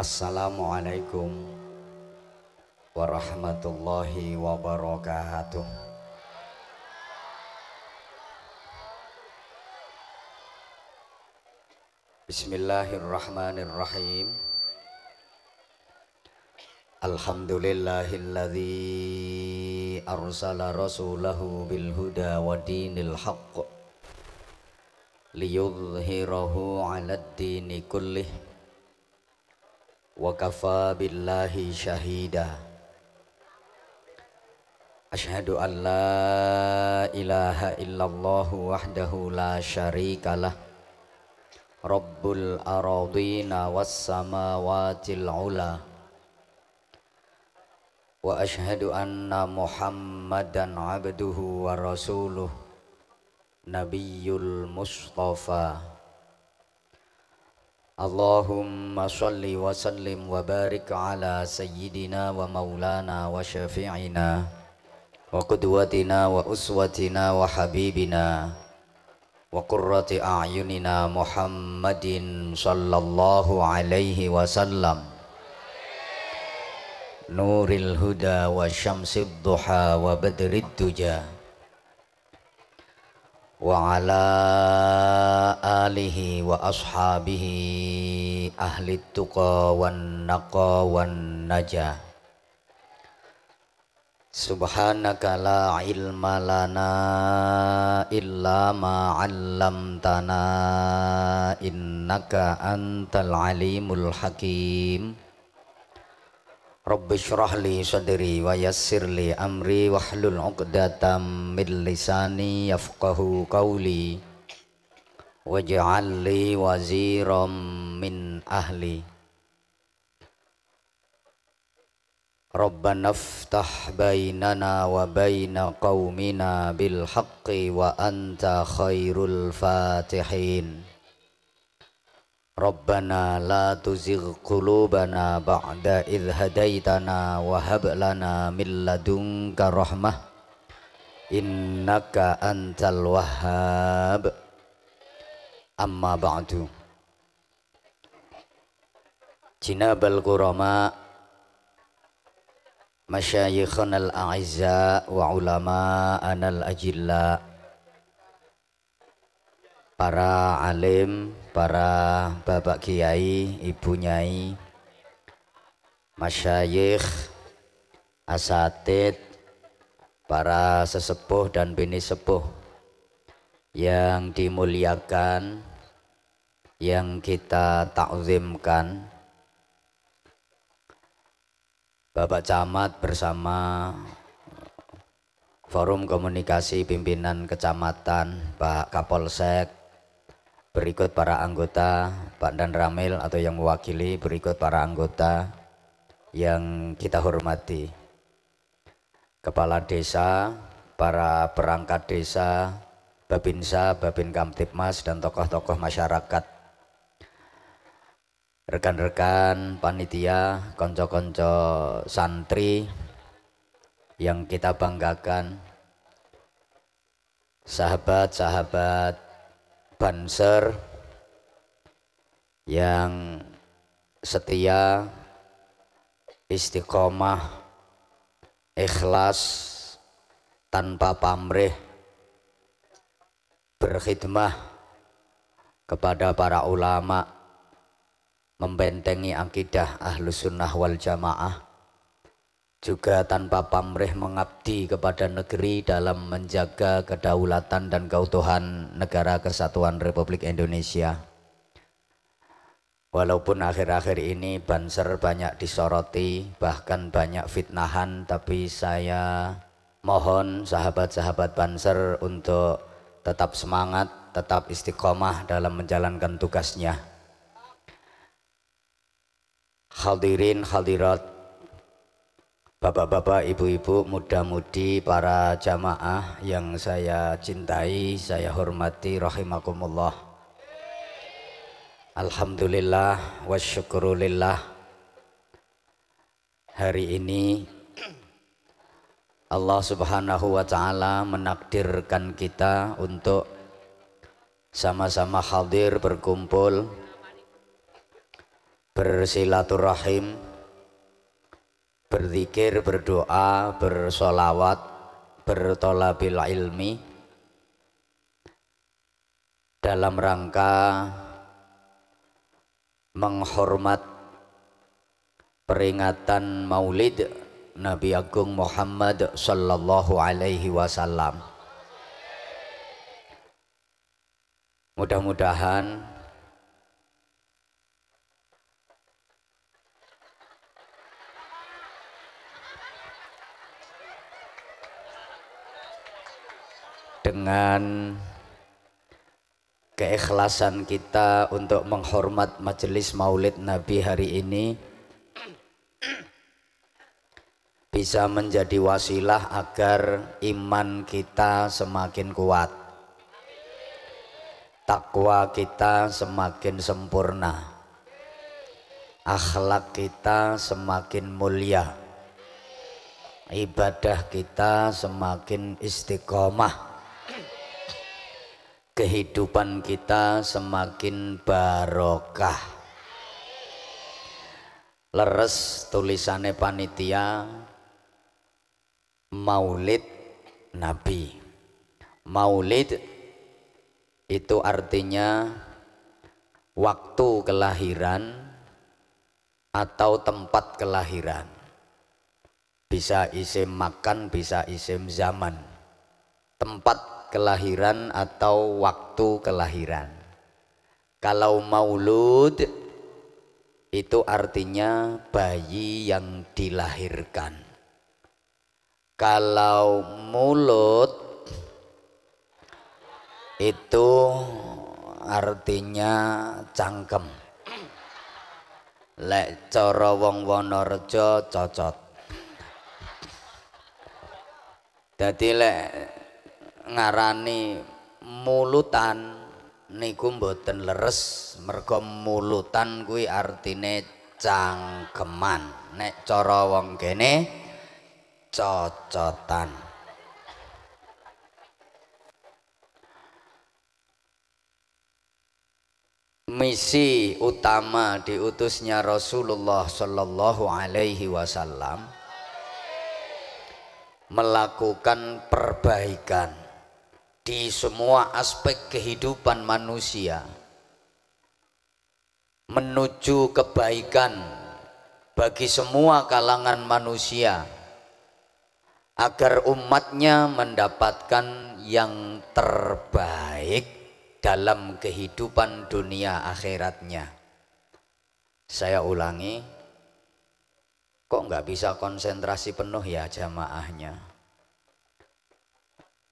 Assalamualaikum warahmatullahi wabarakatuh. Bismillahirrahmanirrahim. Alhamdulillahilladzi arsala rasulahu bil huda wa dinil haqq liyudhhirahu 'alad dini kullih وكفى بالله شهيدا أشهد أن لا إله إلا الله وحده لا شريك له رب الأراضين والسماوات العلى وأشهد أن محمدا عبده ورسوله نبي المصطفى اللهم صل وسلم وبارك على سيدنا ومولانا وشفيعنا وقدوتنا وأسوتنا وحبيبنا وقرة أعيننا محمد صلى الله عليه وسلم نور الهدى وشمس الضحى وبدر الدجى وعلى آله وأصحابه أهل التقى والنقى والنجا سبحانك لا علم لنا إلا ما علمتنا إنك أنت العليم الحكيم Rabbi syrah li sadri wa yassir li amri wa hlul uqdatam min lisani yafqahu qawli waj'al li waziram min ahli Rabbana aftah bainana wa baina qaumina bil haqqi wa anta khairul fatihin ربنا لا تزغ قلوبنا بعد إذ هديتنا وهب لنا من لدنك رحمة إنك أنت الوهاب أما بعد جناب القرماء مشايخنا الأعزاء وعلماءنا الأجلاء para alim, para bapak kiai, ibu nyai, masyayikh, asatid, para sesepuh dan bini sepuh yang dimuliakan, yang kita takzimkan. Bapak Camat bersama Forum Komunikasi Pimpinan Kecamatan, Pak Kapolsek, berikut para anggota Pak Dan Ramil atau yang mewakili berikut para anggota yang kita hormati Kepala Desa, para perangkat desa, Babinsa, Babin Kamtipmas, dan tokoh-tokoh masyarakat. Rekan-rekan, panitia, konco-konco santri yang kita banggakan, sahabat-sahabat Banser yang setia, istiqomah, ikhlas, tanpa pamrih, berkhidmah kepada para ulama, membentengi akidah ahlus sunnah wal jamaah, juga tanpa pamrih mengabdi kepada negeri dalam menjaga kedaulatan dan keutuhan negara kesatuan Republik Indonesia. Walaupun akhir-akhir ini Banser banyak disoroti, bahkan banyak fitnahan, tapi saya mohon sahabat-sahabat Banser untuk tetap semangat, tetap istiqomah dalam menjalankan tugasnya. Hadirin hadirat Bapak-bapak, ibu-ibu, muda-mudi, para jamaah yang saya cintai, saya hormati, rahimakumullah. Alhamdulillah, wasyukurulillah. Hari ini Allah subhanahu wa ta'ala menakdirkan kita untuk sama-sama hadir berkumpul bersilaturahim berzikir, berdoa, bersolawat, bertolabil ilmi dalam rangka menghormat peringatan maulid Nabi Agung Muhammad Sallallahu Alaihi Wasallam mudah-mudahan dengan keikhlasan kita untuk menghormat majelis maulid Nabi hari ini bisa menjadi wasilah agar iman kita semakin kuat takwa kita semakin sempurna akhlak kita semakin mulia ibadah kita semakin istiqomah kehidupan kita semakin barokah leres tulisannya panitia maulid nabi maulid itu artinya waktu kelahiran atau tempat kelahiran bisa isim makan bisa isim zaman tempat kelahiran atau waktu kelahiran. Kalau maulud itu artinya bayi yang dilahirkan. Kalau mulut itu artinya cangkem. Lek cara wong Wonorejo cocot. Dadi lek ngarani mulutan niku mboten leres mergo mulutan kuwi artine cangkeman nek cara wong kene cocotan misi utama diutusnya Rasulullah Shallallahu Alaihi Wasallam melakukan perbaikan di semua aspek kehidupan manusia menuju kebaikan bagi semua kalangan manusia agar umatnya mendapatkan yang terbaik dalam kehidupan dunia akhiratnya saya ulangi kok nggak bisa konsentrasi penuh ya jamaahnya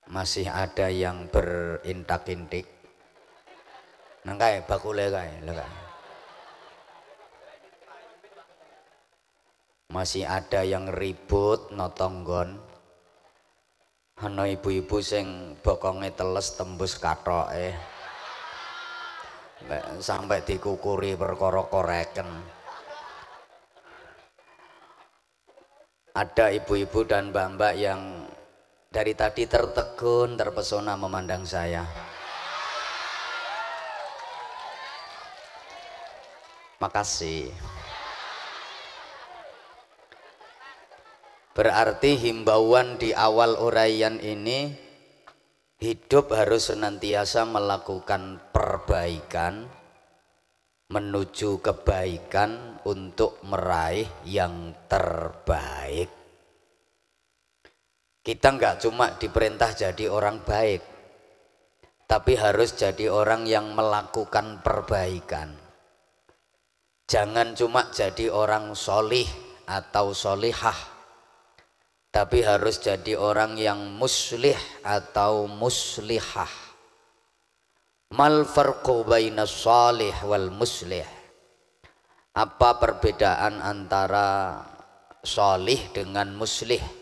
masih ada yang berintak-intik kae bakule kae masih ada yang ribut notonggon ana ibu-ibu sing bokonge teles tembus katoke sampai dikukuri perkara koreken ada ibu-ibu dan mbak-mbak yang dari tadi tertegun, terpesona memandang saya. Makasih. Berarti himbauan di awal uraian ini hidup harus senantiasa melakukan perbaikan menuju kebaikan untuk meraih yang terbaik. Kita nggak cuma diperintah jadi orang baik, tapi harus jadi orang yang melakukan perbaikan. Jangan cuma jadi orang solih atau solihah, tapi harus jadi orang yang muslih atau muslihah. Mal farqu baina salih wal muslih. Apa perbedaan antara solih dengan muslih?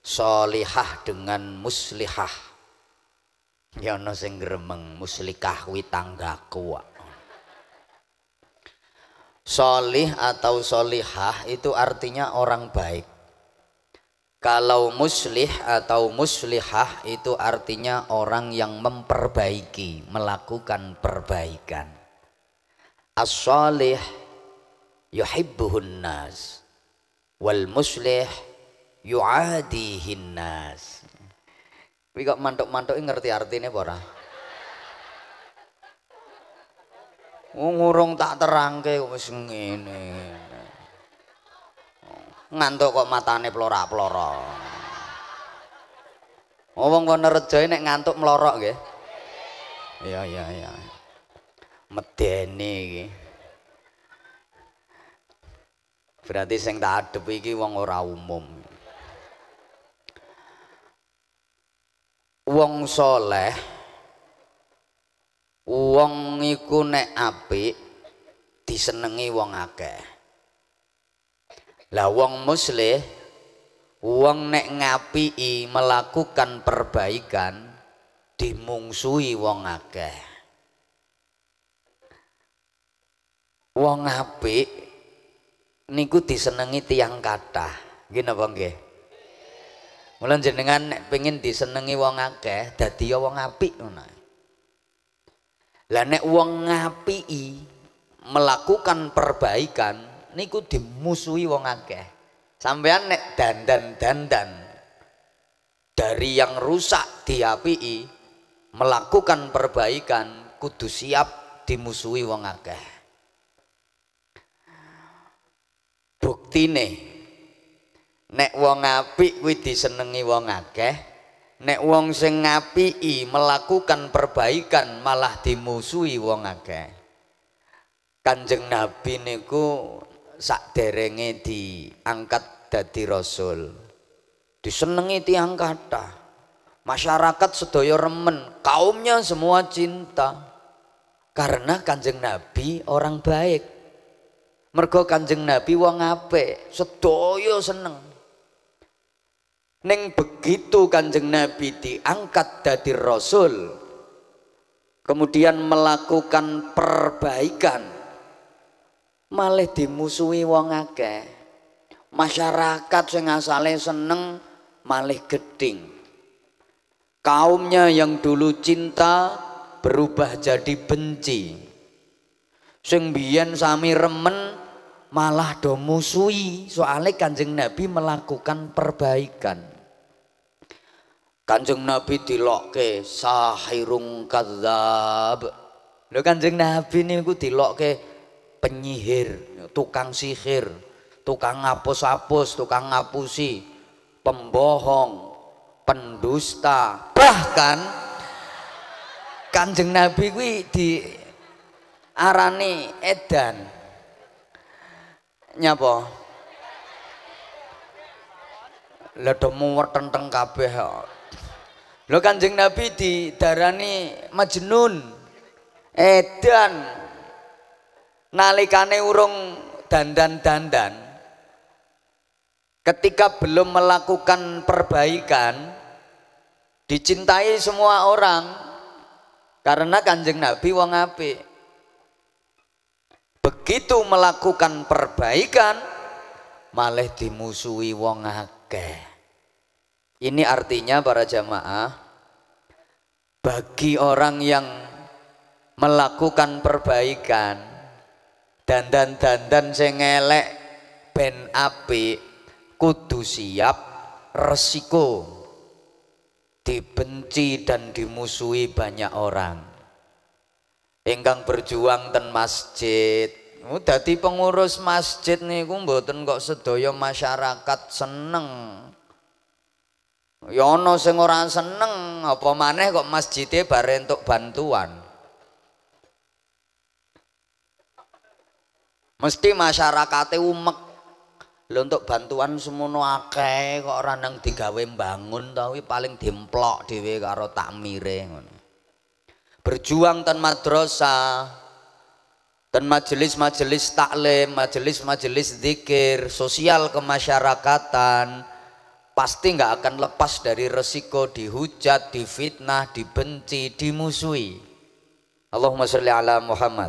solihah dengan muslihah ya ono sing gremeng muslikah kuwi tanggaku solih atau solihah itu artinya orang baik kalau muslih atau muslihah itu artinya orang yang memperbaiki melakukan perbaikan as-solih yuhibbuhun nas wal muslih yu'adihin Tapi kok mantuk-mantuk ngerti artinya apa ora? Oh, ngurung tak terangke kok wis Ngantuk kok matane plora-plora. ngomong oh, kono rejoe nek ngantuk melorok nggih. Iya iya iya. Medeni Berarti sing tak adep iki wong ora umum. wong soleh wong iku nek apik disenengi wong akeh lah wong muslim wong nek ngapi melakukan perbaikan dimungsui wong akeh wong apik niku disenengi tiang kata, gini apa enggak Mula jenengan nek pengin disenengi wong akeh dadi ya wong apik ngono. Lah nek wong ngapiki melakukan perbaikan niku dimusuhi wong akeh. Sampean nek dandan-dandan dari yang rusak diapiki melakukan perbaikan kudu siap dimusuhi wong akeh. nih nek wong apik kuwi disenengi wong akeh nek wong sing ngapiki melakukan perbaikan malah dimusuhi wong akeh Kanjeng Nabi niku sakderenge diangkat dadi rasul disenengi tiang kata masyarakat sedaya remen kaumnya semua cinta karena Kanjeng Nabi orang baik mergo Kanjeng Nabi wong apik sedaya seneng Neng begitu kanjeng Nabi diangkat dari Rasul kemudian melakukan perbaikan malah dimusuhi wong akeh masyarakat sing asale seneng malah geding kaumnya yang dulu cinta berubah jadi benci sing biyen sami remen malah do musuhi soalnya kanjeng Nabi melakukan perbaikan Kanjeng Nabi dilokke sahirung kadzab. Lho Kanjeng Nabi niku dilokke penyihir, tukang sihir, tukang ngapus apus, tukang ngapusi, pembohong, pendusta. Bahkan Kanjeng Nabi kuwi di arani edan. Nyapa? Lah demu wetenteng kabeh kok. Lo kanjeng Nabi di darani majnun, edan, nalikane urung dandan-dandan. Ketika belum melakukan perbaikan, dicintai semua orang karena kanjeng Nabi wong api. Begitu melakukan perbaikan, malah dimusuhi wong akeh. Ini artinya para jamaah bagi orang yang melakukan perbaikan dan dan dan dan sengelek ben api kudu siap resiko dibenci dan dimusuhi banyak orang engkang berjuang ten masjid udah oh, di pengurus masjid nih mboten kok sedoyo masyarakat seneng Yono ya ana sing ora seneng, apa maneh kok masjidnya bare entuk bantuan. Mesti masyarakate umek. Lho untuk bantuan semono akeh kok ora nang digawe bangun ta paling demplok dhewe karo takmire ngono. Berjuang ten madrasah, dan majelis-majelis taklim, majelis-majelis zikir, sosial kemasyarakatan, pasti nggak akan lepas dari resiko dihujat, difitnah, dibenci, dimusuhi. Allahumma sholli ala Muhammad.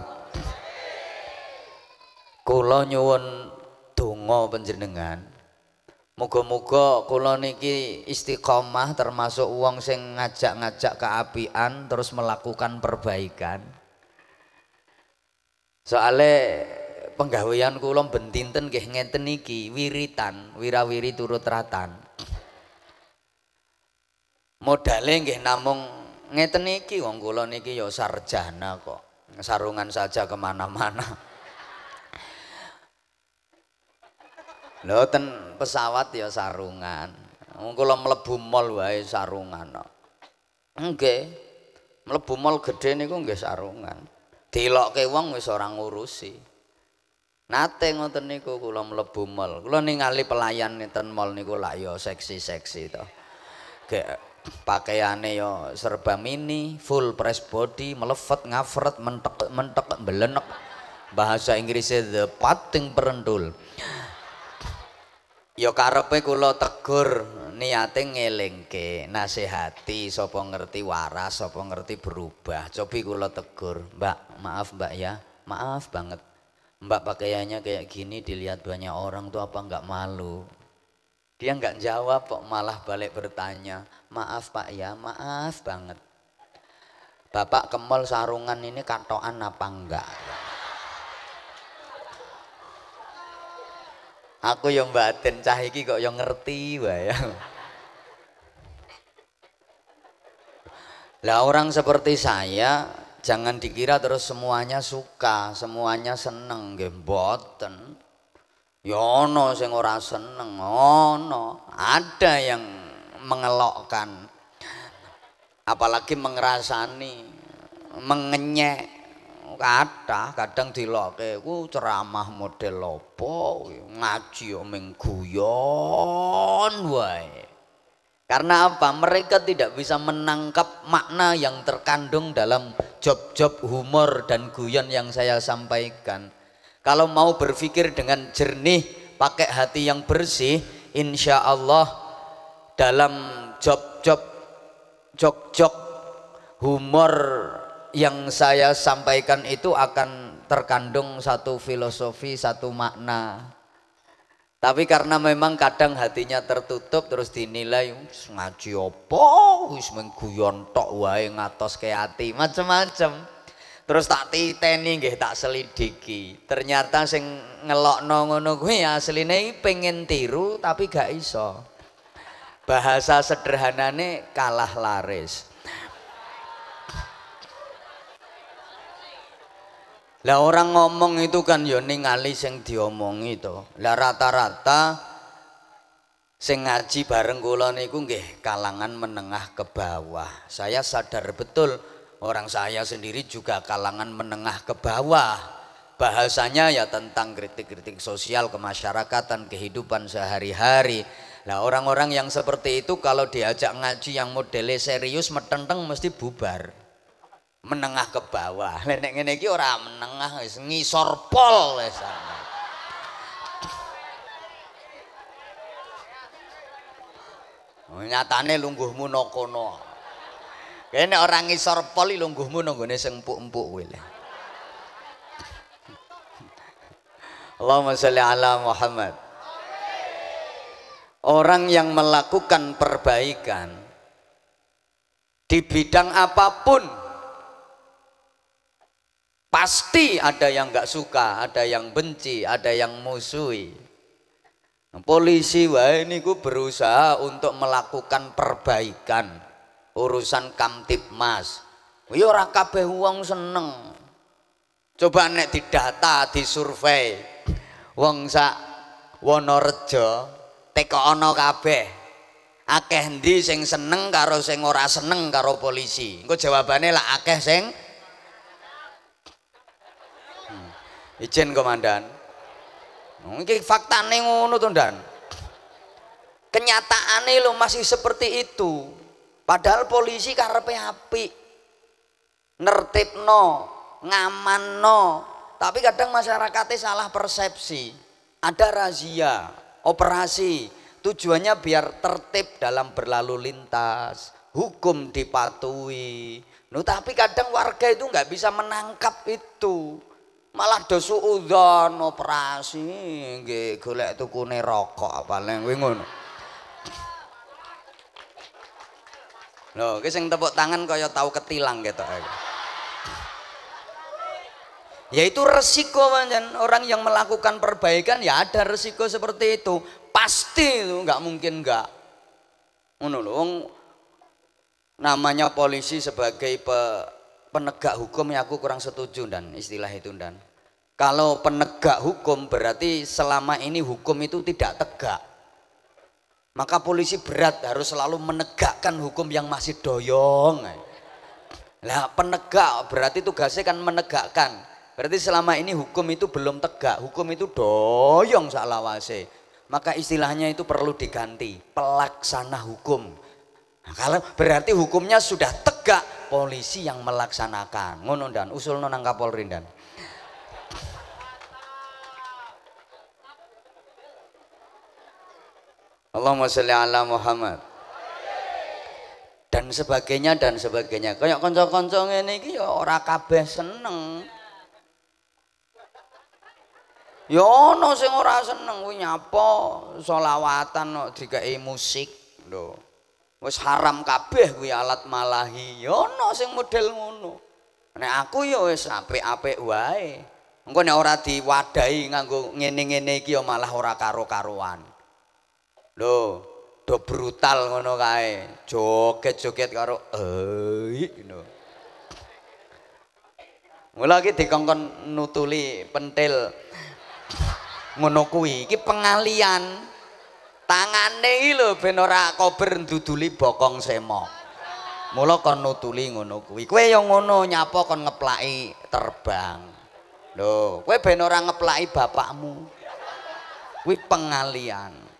Kula nyuwun donga panjenengan. Muga-muga kula niki istiqomah termasuk uang sing ngajak-ngajak keapian terus melakukan perbaikan. Soale penggawean kula bentinten nggih ngeten iki wiritan, wirawiri turut ratan modalnya nggih namung ngeten iki wong kula niki ya sarjana kok sarungan saja kemana-mana lho ten pesawat ya sarungan wong kula mlebu mall wae sarungan kok nggih mlebu mall gedhe niku nggih sarungan dilokke wong wis ora ngurusi Nate ngoten niku kula mlebu mall. Kula ningali pelayan niten mall niku lak ya seksi-seksi to. Gek pakaiannya yo serba mini full press body melefet ngafret mentek mentek belenek bahasa Inggrisnya the pating perendul yo karepe kula tegur niate ngelingke nasihati sapa ngerti waras sapa ngerti berubah cobi kula tegur mbak maaf mbak ya maaf banget mbak pakaiannya kayak gini dilihat banyak orang tuh apa nggak malu dia nggak jawab kok malah balik bertanya, maaf pak ya, maaf banget. Bapak kemol sarungan ini katoan apa enggak? Aku yang batin cah kok yang ngerti ya. Lah orang seperti saya jangan dikira terus semuanya suka, semuanya seneng nggih Yono, ya sing ora seneng, ono. Ada yang mengelokkan. Apalagi mengerasani, mengenyek. kata kadang diloke ku ceramah model lopo ngaji yo ya ming wae. Karena apa? Mereka tidak bisa menangkap makna yang terkandung dalam job-job humor dan guyon yang saya sampaikan. Kalau mau berpikir dengan jernih, pakai hati yang bersih, insya Allah dalam job-job, jok-jok, humor yang saya sampaikan itu akan terkandung satu filosofi, satu makna. Tapi karena memang kadang hatinya tertutup terus dinilai ngaji opo, wis mengguyon tok wae ngatos ke hati macam-macam terus tak titeni nggih tak selidiki ternyata sing ngelokno ngono kuwi asline pengen tiru tapi gak iso bahasa sederhanane kalah laris Lah orang ngomong itu kan ya ningali sing diomongi to. Lah rata-rata sing ngaji bareng kula niku nggih kalangan menengah ke bawah. Saya sadar betul Orang saya sendiri juga kalangan menengah ke bawah. Bahasanya ya tentang kritik-kritik sosial, kemasyarakatan, kehidupan sehari-hari. Nah orang-orang yang seperti itu kalau diajak ngaji yang modelnya serius metenteng mesti bubar. Menengah ke bawah. nenek ini iki orang menengah ngisor pol Nyatane lungguhmu nakono. No. Kene orang ngisor pol lungguhmu nunggone sing empuk-empuk kuwi lho. Allahumma sholli ala Muhammad. Orang yang melakukan perbaikan di bidang apapun pasti ada yang nggak suka, ada yang benci, ada yang musuhi. Polisi wah ini gue berusaha untuk melakukan perbaikan urusan mas Ya ora kabeh wong seneng. Coba nek didata, disurvei. Wong sak Wonorejo teko ono kabeh. Akeh ndi sing seneng karo sing ora seneng karo polisi. Engko jawabane lah akeh sing hmm. Izin komandan. mungkin hmm, faktane ngono to, Dan. Kenyataannya lo masih seperti itu. Padahal polisi karepe no, ngaman no. Tapi kadang masyarakatnya salah persepsi. Ada razia, operasi, tujuannya biar tertib dalam berlalu lintas, hukum dipatuhi. No, tapi kadang warga itu nggak bisa menangkap itu. Malah dosu udon operasi, nggih golek tukune rokok apa kuwi ngono. Lho, ki sing tepuk tangan kaya tahu ketilang gitu. itu resiko manjen. orang yang melakukan perbaikan ya ada resiko seperti itu. Pasti itu nggak mungkin nggak. menolong namanya polisi sebagai pe, penegak hukum ya aku kurang setuju dan istilah itu dan kalau penegak hukum berarti selama ini hukum itu tidak tegak maka polisi berat harus selalu menegakkan hukum yang masih doyong. Nah penegak berarti tugasnya kan menegakkan. Berarti selama ini hukum itu belum tegak, hukum itu doyong salawase. Maka istilahnya itu perlu diganti, pelaksana hukum. Nah, kalau berarti hukumnya sudah tegak, polisi yang melaksanakan. Ngono dan usul nonang Kapolri dan. Allahumma sholli ala Muhammad dan sebagainya dan sebagainya kayak konco-konco ngene iki ya ora kabeh seneng ya ana sing ora seneng kuwi nyapa selawatan kok dikae musik lho wis haram kabeh kuwi alat malahi ya ana sing model ngono nek aku ya wis apik-apik wae engko nek ora diwadahi nganggo ngene-ngene iki ya malah ora karo-karuan Lho, do brutal ngono kae. Joget-joget karo eh ngono. Mula iki dikongkon nutuli pentil ngono kuwi. Iki pengalian. Tangane iki lho ben ora kober nduduli bokong semok. Mula kon nutuli ngono kuwi. Kowe ya ngono nyapa kon ngeplaki terbang. Lho, kowe ben ora ngeplaki bapakmu. Kuwi pengalian.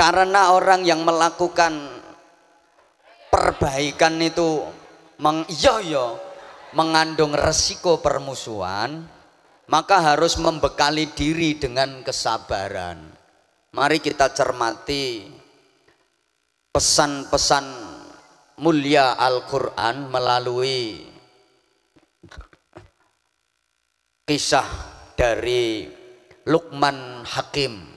Karena orang yang melakukan perbaikan itu meng yo iya, yo iya, mengandung resiko permusuhan, maka harus membekali diri dengan kesabaran. Mari kita cermati pesan-pesan mulia Al-Quran melalui kisah dari Lukman Hakim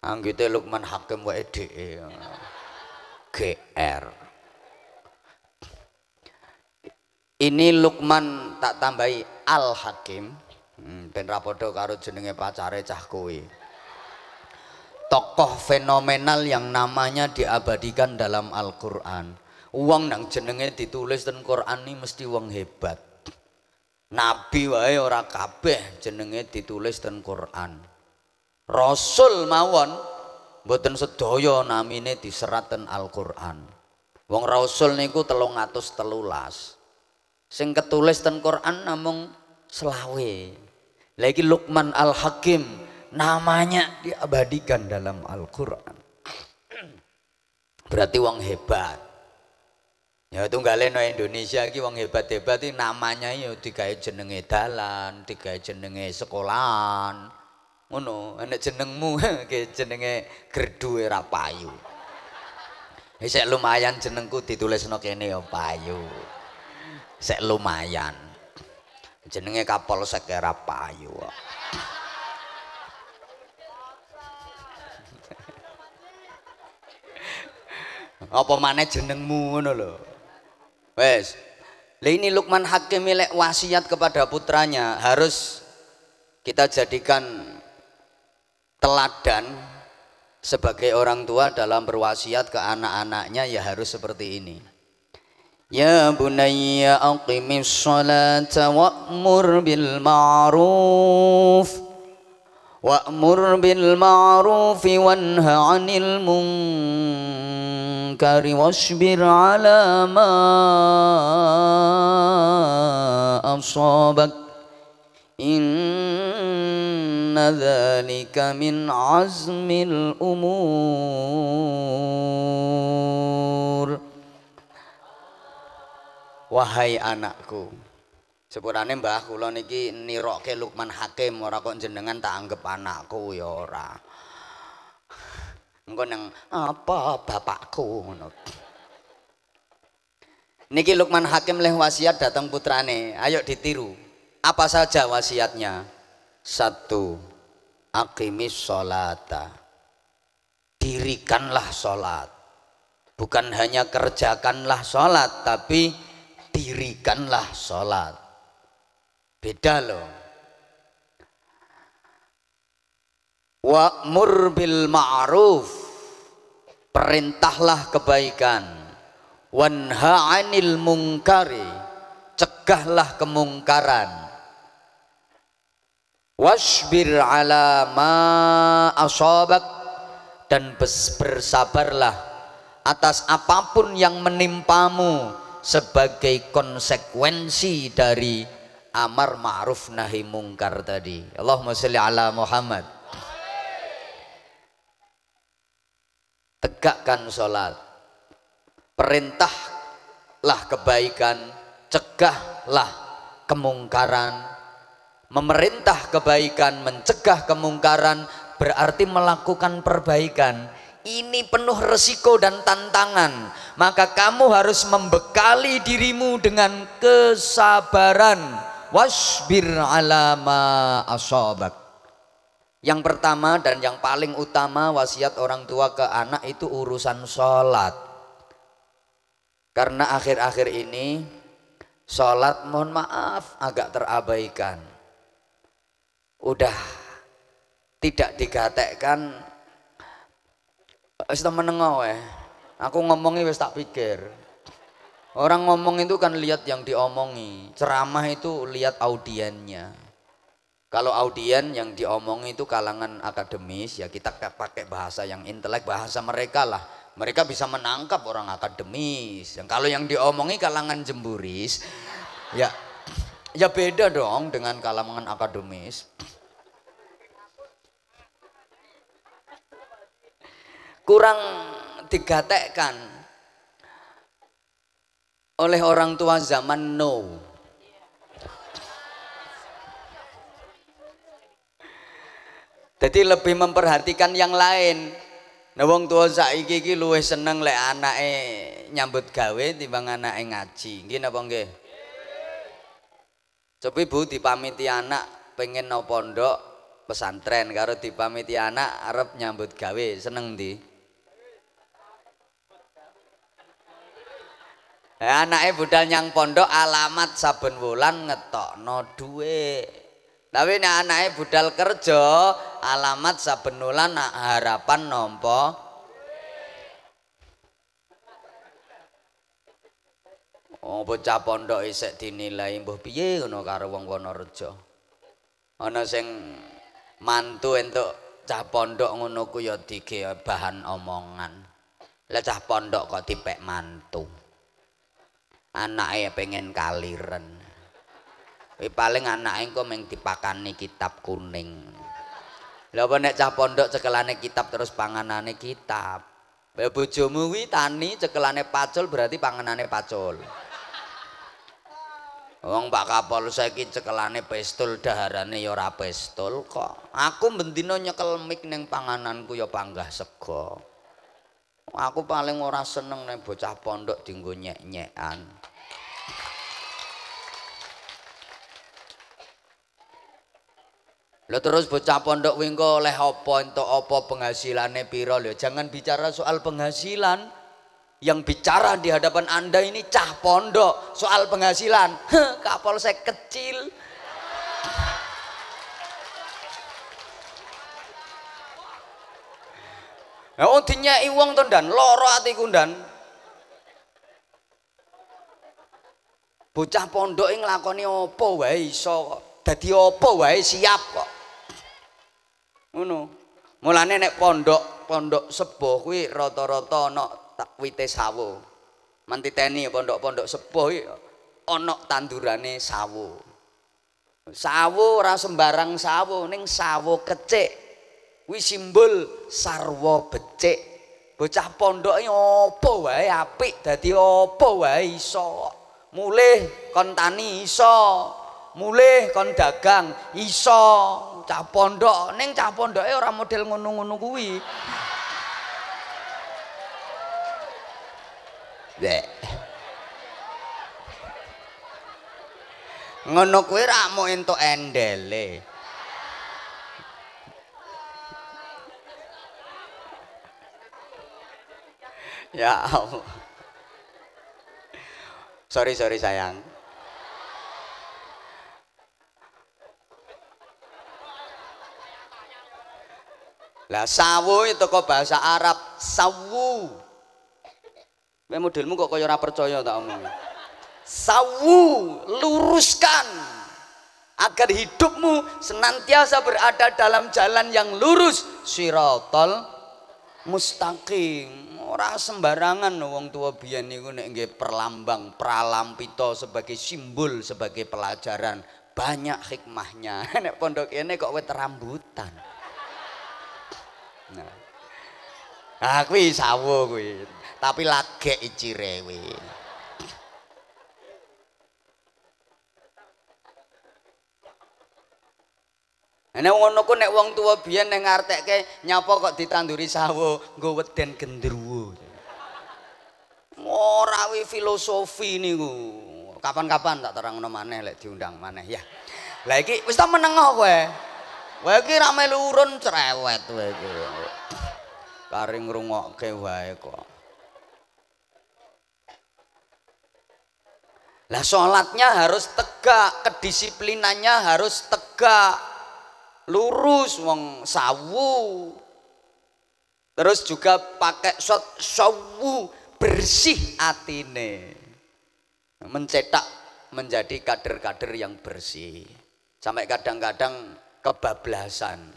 Anggite Lukman Hakim wae dhewe. GR. Ini Lukman tak tambahi Al Hakim. Hmm, ben rapodo karo jenenge pacare cah kowe. Tokoh fenomenal yang namanya diabadikan dalam Al-Qur'an. Wong nang jenenge ditulis ten Qur'an ini mesti wong hebat. Nabi wae ora kabeh jenenge ditulis ten Qur'an. Rasul mawon mboten sedaya namine diseraten Al-Qur'an. Wong Rasul niku 313. Sing ketulis ten Qur'an namung selawe. Lagi Lukman Luqman Al-Hakim namanya diabadikan dalam Al-Qur'an. Berarti wong hebat. Ya tunggaleno Indonesia iki wong hebat-hebat ini namanya ya digawe jenenge dalan, digawe jenenge sekolahan, ngono ana jenengmu ke jenenge gerdu ora payu eh, sik lumayan jenengku ditulesno kene ya payu sik lumayan jenenge kapolsek ya ora payu apa maneh jenengmu ngono lho wes ini Lukman Hakim milik wasiat kepada putranya harus kita jadikan teladan sebagai orang tua dalam berwasiat ke anak-anaknya ya harus seperti ini. Ya bunayya aqimis sholata wa'mur bil ma'ruf wa'mur bil ma'ruf wanha 'anil munkar wasbir 'ala ma asabak إن ذلك من عزم الأمور Wahai anakku Sepurane mbah kula niki niroke Lukman Hakim ora kok jenengan tak anggap anakku ya ora. Engko nang apa bapakku ngono. Niki Lukman Hakim leh wasiat datang putrane, ayo ditiru. Apa saja wasiatnya? Satu, akimis solata. Dirikanlah solat. Bukan hanya kerjakanlah solat, tapi dirikanlah solat. Beda loh. Wa'mur bil ma'ruf. Perintahlah kebaikan. wanha'anil anil mungkari. Cegahlah kemungkaran wasbir ala ma asobak dan bersabarlah atas apapun yang menimpamu sebagai konsekuensi dari amar ma'ruf nahi mungkar tadi Allahumma sholli ala Muhammad tegakkan sholat perintahlah kebaikan cegahlah kemungkaran memerintah kebaikan, mencegah kemungkaran, berarti melakukan perbaikan. Ini penuh resiko dan tantangan. Maka kamu harus membekali dirimu dengan kesabaran. Wasbir alama asobak. Yang pertama dan yang paling utama wasiat orang tua ke anak itu urusan sholat. Karena akhir-akhir ini sholat mohon maaf agak terabaikan udah tidak digatekkan wis menengah eh. Aku ngomongi wis tak pikir. Orang ngomong itu kan lihat yang diomongi. Ceramah itu lihat audiennya. Kalau audien yang diomongi itu kalangan akademis ya kita pakai bahasa yang intelek, bahasa mereka lah. Mereka bisa menangkap orang akademis. Yang kalau yang diomongi kalangan jemburis ya Ya beda dong dengan kalangan akademis. Kurang digatekkan oleh orang tua zaman now. Jadi lebih memperhatikan yang lain. Nah wong tua saiki iki luwih seneng lek anake nyambut gawe timbang anake ngaji. Nggih napa nggih? Coba ibu dipamiti anak pengen no pondok pesantren karo dipamiti anak Arab nyambut gawe seneng di ya, eh, anaknya budal nyang pondok alamat saben wulan ngetok no duwe tapi ini anaknya budal kerja alamat saben wulan harapan nompo Wong oh, bocah pondok e isek dinilai mbuh piye ngono karo wong Wonorejo. Ana sing mantu entuk cah pondok ngono ku ya dige bahan omongan. Lah cah pondok kok dipek mantu. Anake pengen kaliren. Kuwi paling anake engko meng dipakani kitab kuning. Lah apa nek cah pondok cekelane kitab terus panganane kitab. Bojomu kuwi tani cekelane pacul berarti panganane pacul. Wong Pak Kapolsek iki cekelane pestul daharane ya ora pestul kok. Aku bendina nyekel mik ning pangananku ya panggah sego. Aku paling ora seneng nek bocah pondok dienggo nyek-nyekan. Lho terus bocah pondok wingko oleh apa entuk apa penghasilane pira lho jangan bicara soal penghasilan. yang bicara di hadapan anda ini cah pondok soal penghasilan kapolsek kecil Nah, oh dinyai wong ton dan lara kundan. ndan. pondok yang nglakoni opo, wae iso kok. Dadi apa wae siap kok. Ngono. Mulane nek pondok, pondok sebohwi, kuwi rata-rata ana tak wite sawo teni pondok-pondok sepoi onok tandurane sawo sawo ora sembarang sawo neng sawo kece kuwi simbol sarwo becik bocah pondok apa wae apik dadi apa wae iso mulih kon tani iso mulih kon dagang iso cah pondok neng cah pondok e ora model ngono-ngono kuwi Dek. Ngono kuwi rak mung entuk endele. Ya Allah. Sorry sorry sayang. Lah sawu itu kok bahasa Arab sawu. Kayak modelmu kok kaya ora percaya tak omongi. Sawu, luruskan agar hidupmu senantiasa berada dalam jalan yang lurus siratal mustaqim. Ora sembarangan wong tua biyen niku nek nggih perlambang pralampito sebagai simbol sebagai pelajaran banyak hikmahnya. Nek pondok ini kok wet rambutan. Nah. aku sawu kuwi tapi lagek icire we. Nek ngono ku nek wong tuwa biyen ning ngartekke nyapa kok ditanduri sawo nggo weden gendruwo. Ora wi filosofi niku. Kapan-kapan tak terangno maneh lek diundang maneh ya. Lah iki wis ta menengo kowe. Kowe iki ra melu urun cerewet kowe iki. Kari ngrungokke wae kok. Lah sholatnya harus tegak, kedisiplinannya harus tegak, lurus, wong sawu. Terus juga pakai shot sawu bersih atine, mencetak menjadi kader-kader yang bersih. Sampai kadang-kadang kebablasan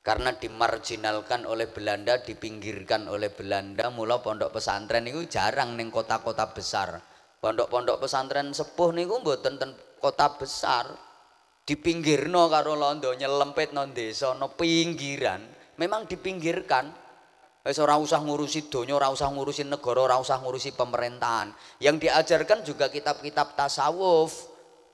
karena dimarginalkan oleh Belanda, dipinggirkan oleh Belanda, mulai pondok pesantren itu jarang neng kota-kota besar Pondok-pondok pesantren sepuh niku mboten tentang kota besar. di pinggir no karo londo nyelempet non desa no pinggiran. Memang dipinggirkan. Wis ora usah ngurusi donya, ora usah ngurusi negara, ora usah ngurusi pemerintahan. Yang diajarkan juga kitab-kitab tasawuf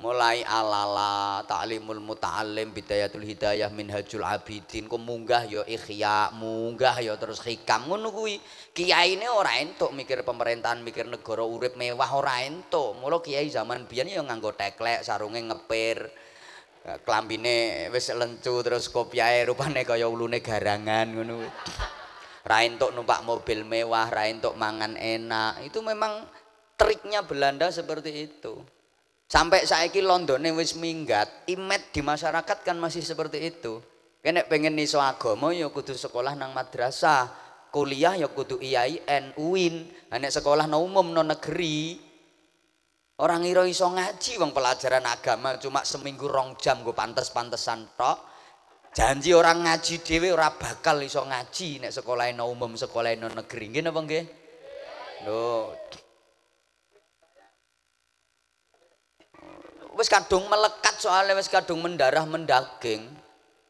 mulai alala ta'limul muta'alim bidayatul hidayah hajul abidin ku munggah ya ikhya munggah ya terus hikam ngono kuwi kiyaine ora entuk mikir pemerintahan mikir negara urip mewah ora entuk mula kiai zaman biyen ya nganggo teklek sarunge ngepir eh, klambine wis lencu terus kopiahe rupane kaya ulune garangan ngono ra entuk numpak mobil mewah ra entuk mangan enak itu memang triknya Belanda seperti itu Sampai saiki London, wis minggat, imet di masyarakat kan masih seperti itu. Kene pengen iso agama ya kudu sekolah nang madrasah, kuliah ya kudu IAIN, UIN, nek sekolah no umum no negeri. Orang ngira iso ngaji wong pelajaran agama cuma seminggu rong jam gue pantes-pantesan tok. Janji orang ngaji dhewe ora bakal iso ngaji nek sekolah no umum, sekolah no negeri. Nggih napa nggih? Lho, wis kadung melekat soalnya wis kadung mendarah mendaging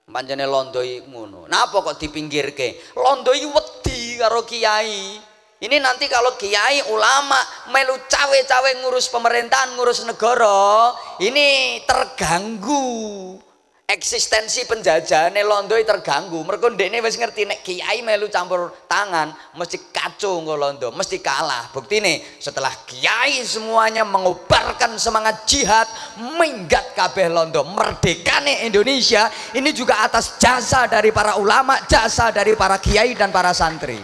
pancene londo ngono napa nah, kok dipinggirke londo iki wedi karo kiai ini nanti kalau kiai ulama melu cawe-cawe ngurus pemerintahan ngurus negara ini terganggu eksistensi penjajahane Londo terganggu. Mereka ini wis ngerti nek kiai melu campur tangan mesti kacau ke Londo, mesti kalah. bukti nih setelah kiai semuanya mengubarkan semangat jihad, minggat kabeh Londo. merdeka nih Indonesia ini juga atas jasa dari para ulama, jasa dari para kiai dan para santri.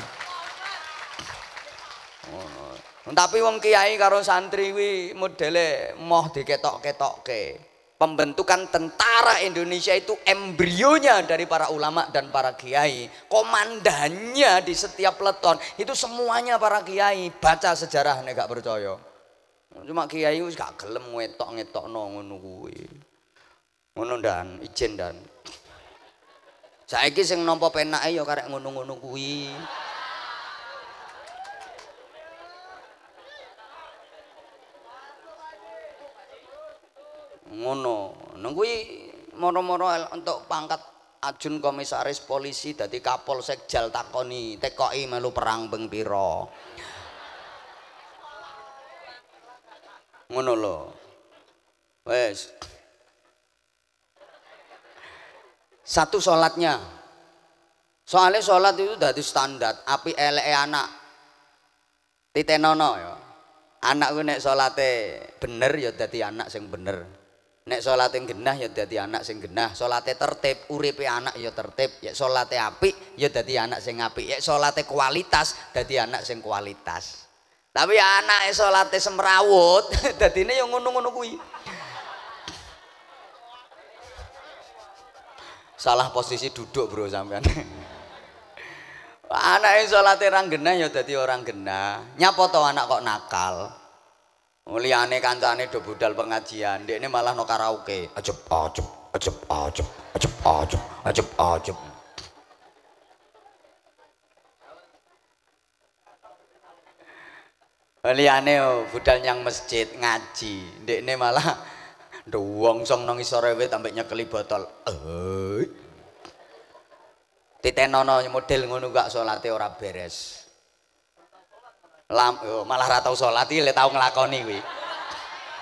tapi wong kiai karo santri wi modele moh diketok ke pembentukan tentara Indonesia itu embrionya dari para ulama dan para kiai komandannya di setiap peleton itu semuanya para kiai baca sejarah nih gak percaya cuma kiai itu gak gelem ngetok ngetok ngono kuwi ngono dan izin dan saiki sing nampa penake ya karek ngono-ngono kuwi ngono nungguin moro-moro untuk pangkat ajun komisaris polisi dari kapolsek jal takoni tki melu perang beng biro ngono lo wes satu sholatnya soalnya sholat itu dari standar api ele anak titenono ya anak gue nek sholatnya bener ya dari anak yang bener nek yang genah ya dadi anak sing genah salate tertib uripe anak ya tertib ya salate apik ya dadi anak sing apik ya salate kualitas dadi anak sing kualitas tapi anak anake salate semrawut dadine yang ngono-ngono kuwi salah posisi duduk bro sampean Anak yang orang genah ya jadi orang genah nyapa anak kok nakal Mulyane kancane do budal pengajian, ini malah no karaoke. Ajep ajep ajep ajep ajep ajep ajep ajep. Liane budal yang masjid ngaji, ini malah do wong song nang isore wit ambek nyekeli botol. Eh. Titenono model ngono gak salate ora beres. Lam, oh, malah ratau sholat ini tau ngelakoni. kuwi.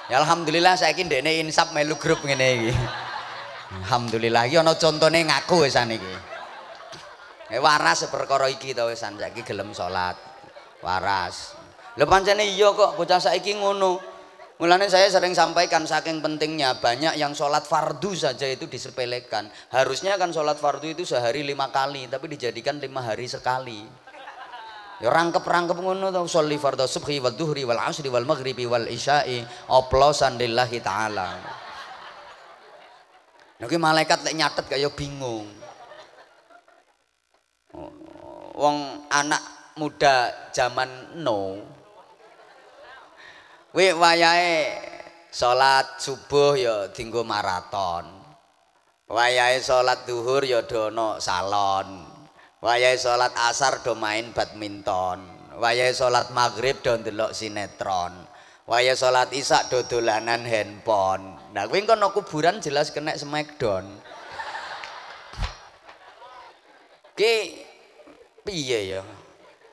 Ya alhamdulillah saya saiki ndekne insap melu grup ngene iki. Alhamdulillah iki ana contone ngaku wisan iki. Eh waras perkara iki to wisan saiki gelem sholat. Waras. Lho pancene iya kok bocah saiki ngono. Mulanya saya sering sampaikan saking pentingnya banyak yang sholat fardu saja itu disepelekan. Harusnya kan sholat fardu itu sehari lima kali, tapi dijadikan lima hari sekali. Ya rangkep-rangkep ngono to sholli fardhu subhi wal duhri wal asri wal maghribi wal isya'i oplosan lillahi taala. Niki malaikat lek nyatet kaya bingung. Wong anak muda zaman no. Wi wayahe salat subuh ya dinggo maraton. Wayahe salat duhur ya dono salon wayah sholat asar do main badminton. wayah sholat maghrib do ndelok sinetron. wayah sholat isak do dolanan handphone. Nah, kuwi kono kuburan jelas kena smackdown. Ki piye ya?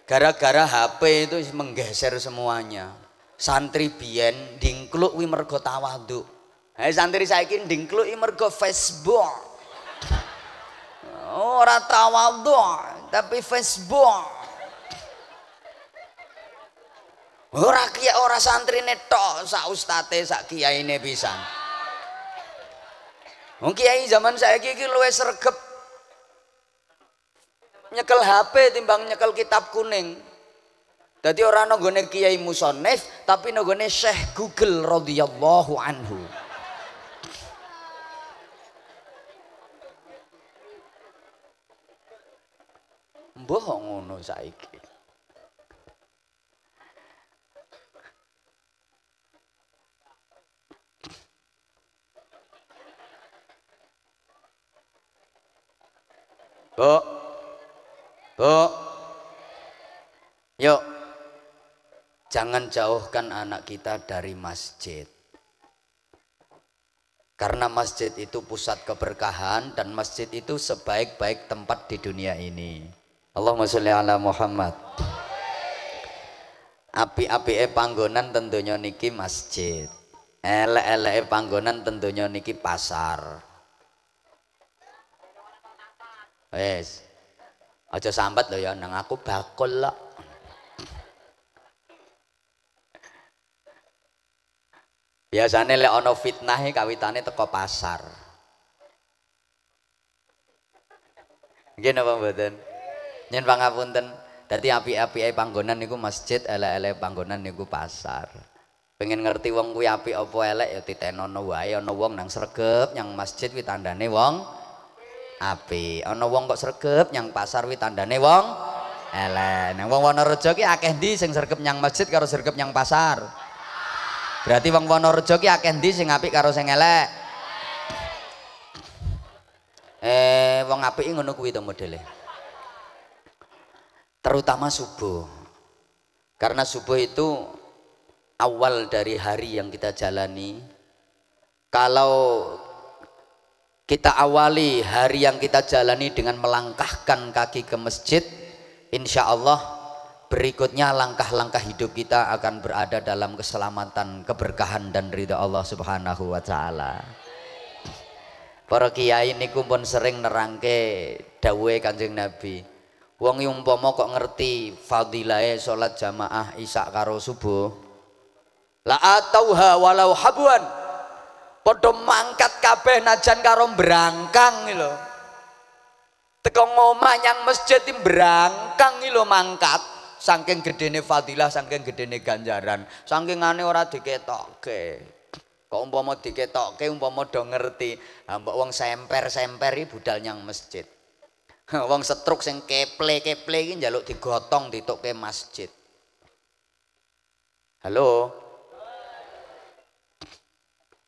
Gara-gara HP itu menggeser semuanya. Santri Bien, dingkluk kuwi mergo tawadhu. Eh santri saya saiki dingkluk mergo Facebook ora tawadhu tapi Facebook Orang kia orang santri neto sa ustate sak ini bisa. Mungkin kiai zaman saya gigi luwih sergep nyekel HP timbang nyekel kitab kuning jadi orang nonggone kiai Musonif, tapi nonggone syekh Google radhiyallahu anhu Mbah ngono saiki. Bu. Bu. Yuk. Jangan jauhkan anak kita dari masjid. Karena masjid itu pusat keberkahan dan masjid itu sebaik-baik tempat di dunia ini. Allahumma sholli ala Muhammad api-api e panggonan tentunya niki masjid Ele-ele e panggonan tentunya niki pasar wes aja sambat lo ya nang aku bakul lah biasanya lek ana fitnahe kawitane teko pasar gini apa mboten Nyen pangapunten. Dadi api apike panggonan niku masjid, elek-elek panggonan niku pasar. Pengen ngerti wong kuwi apik apa elek ya ditenono wae ana wong nang serkep, yang masjid kuwi tandane wong apik. Ana wong kok serkep, yang pasar kuwi tandane wong elek. Nang wong Wonorejo ki akeh ndi sing sregep nyang masjid karo serkep yang pasar? Berarti wong Wonorejo ki akeh ndi sing apik karo sing elek? Eh wong apik ngono kuwi to modele terutama subuh. Karena subuh itu awal dari hari yang kita jalani. Kalau kita awali hari yang kita jalani dengan melangkahkan kaki ke masjid, insya Allah berikutnya langkah-langkah hidup kita akan berada dalam keselamatan, keberkahan dan ridha Allah Subhanahu wa taala. Para kiai ini pun sering nerangke dawe Kanjeng Nabi. Wong yung umpama kok ngerti Fadilah sholat jamaah isak karo subuh. La atauha walau habuan. Padha mangkat kabeh najan karo berangkang lho. Teko ngomah yang masjid berangkang lho mangkat. Saking gedene fadilah, saking gedene ganjaran, saking ngane ora diketokke. Kok umpama diketokke umpama dong ngerti. Ha mbok wong semper-semper budal yang masjid. Wong setruk sing keple-keple iki njaluk digotong toke masjid. Halo.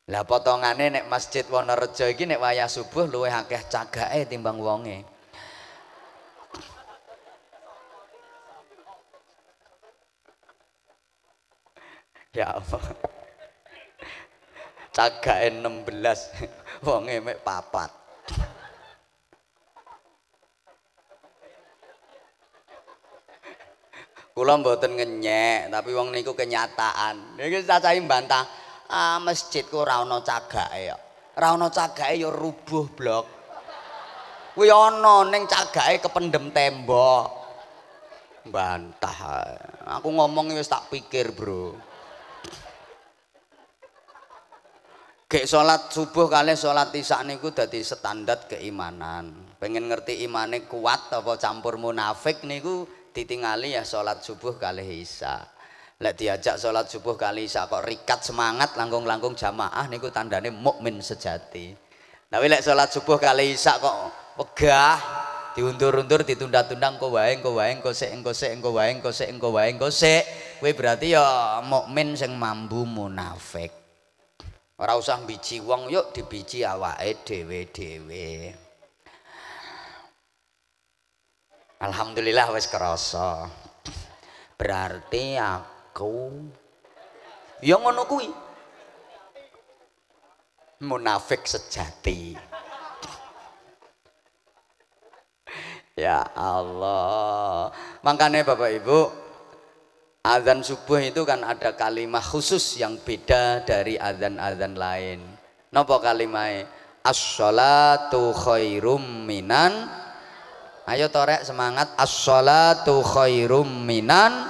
Lah potongane nek masjid Wonorejo iki nek wayah subuh luwih akeh cagake timbang wonge. ya apa cagake 16 wonge mek papat Kula mboten ngenyek, tapi wong niku kenyataan. Niki cacahe bantah, ah masjidku ora ana cagake ya. Ora ana cagake ya rubuh blok. Kuwi ana ning cagake kependem tembok. Bantah. Aku ngomong wis tak pikir, Bro. Gek salat subuh kali salat isak niku dadi standar keimanan. Pengen ngerti imane kuat apa campur munafik niku ditingali ya sholat subuh kali isya lek diajak sholat subuh kali isya kok rikat semangat langkung-langkung jamaah niku tandane mukmin sejati tapi nah, lek sholat subuh kali isya kok pegah diundur-undur ditunda-tunda engko wae engko wae engko sik engko sik engko wae engko sik engko wae engko sik kowe berarti ya mukmin sing mambu munafik ora usah biji wong yuk dibiji awake dhewe-dhewe Alhamdulillah wis kerasa. Berarti aku ya ngono kuwi. Munafik sejati. ya Allah. Makanya Bapak Ibu, azan subuh itu kan ada kalimat khusus yang beda dari azan-azan lain. Napa kalimat, As-salatu khairum minan ayo torek semangat as-salatu khairum minan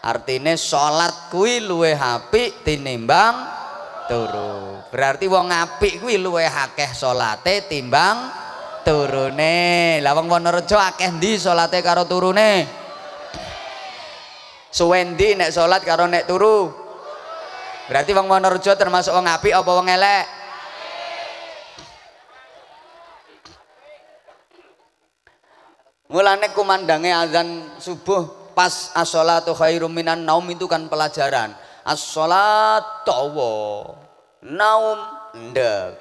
artinya sholat kuwi luwe apik tinimbang turu berarti wong ngapi kuwi luwe hakeh salate timbang turune lah wong Wonorejo akeh ndi karo turune suwendi nek sholat karo nek turu berarti wong Wonorejo termasuk wong ngapi apa wong elek Mulane kumandangnya azan subuh pas as-shalatu khairum minan naum itu kan pelajaran. As-shalatu naum ndek.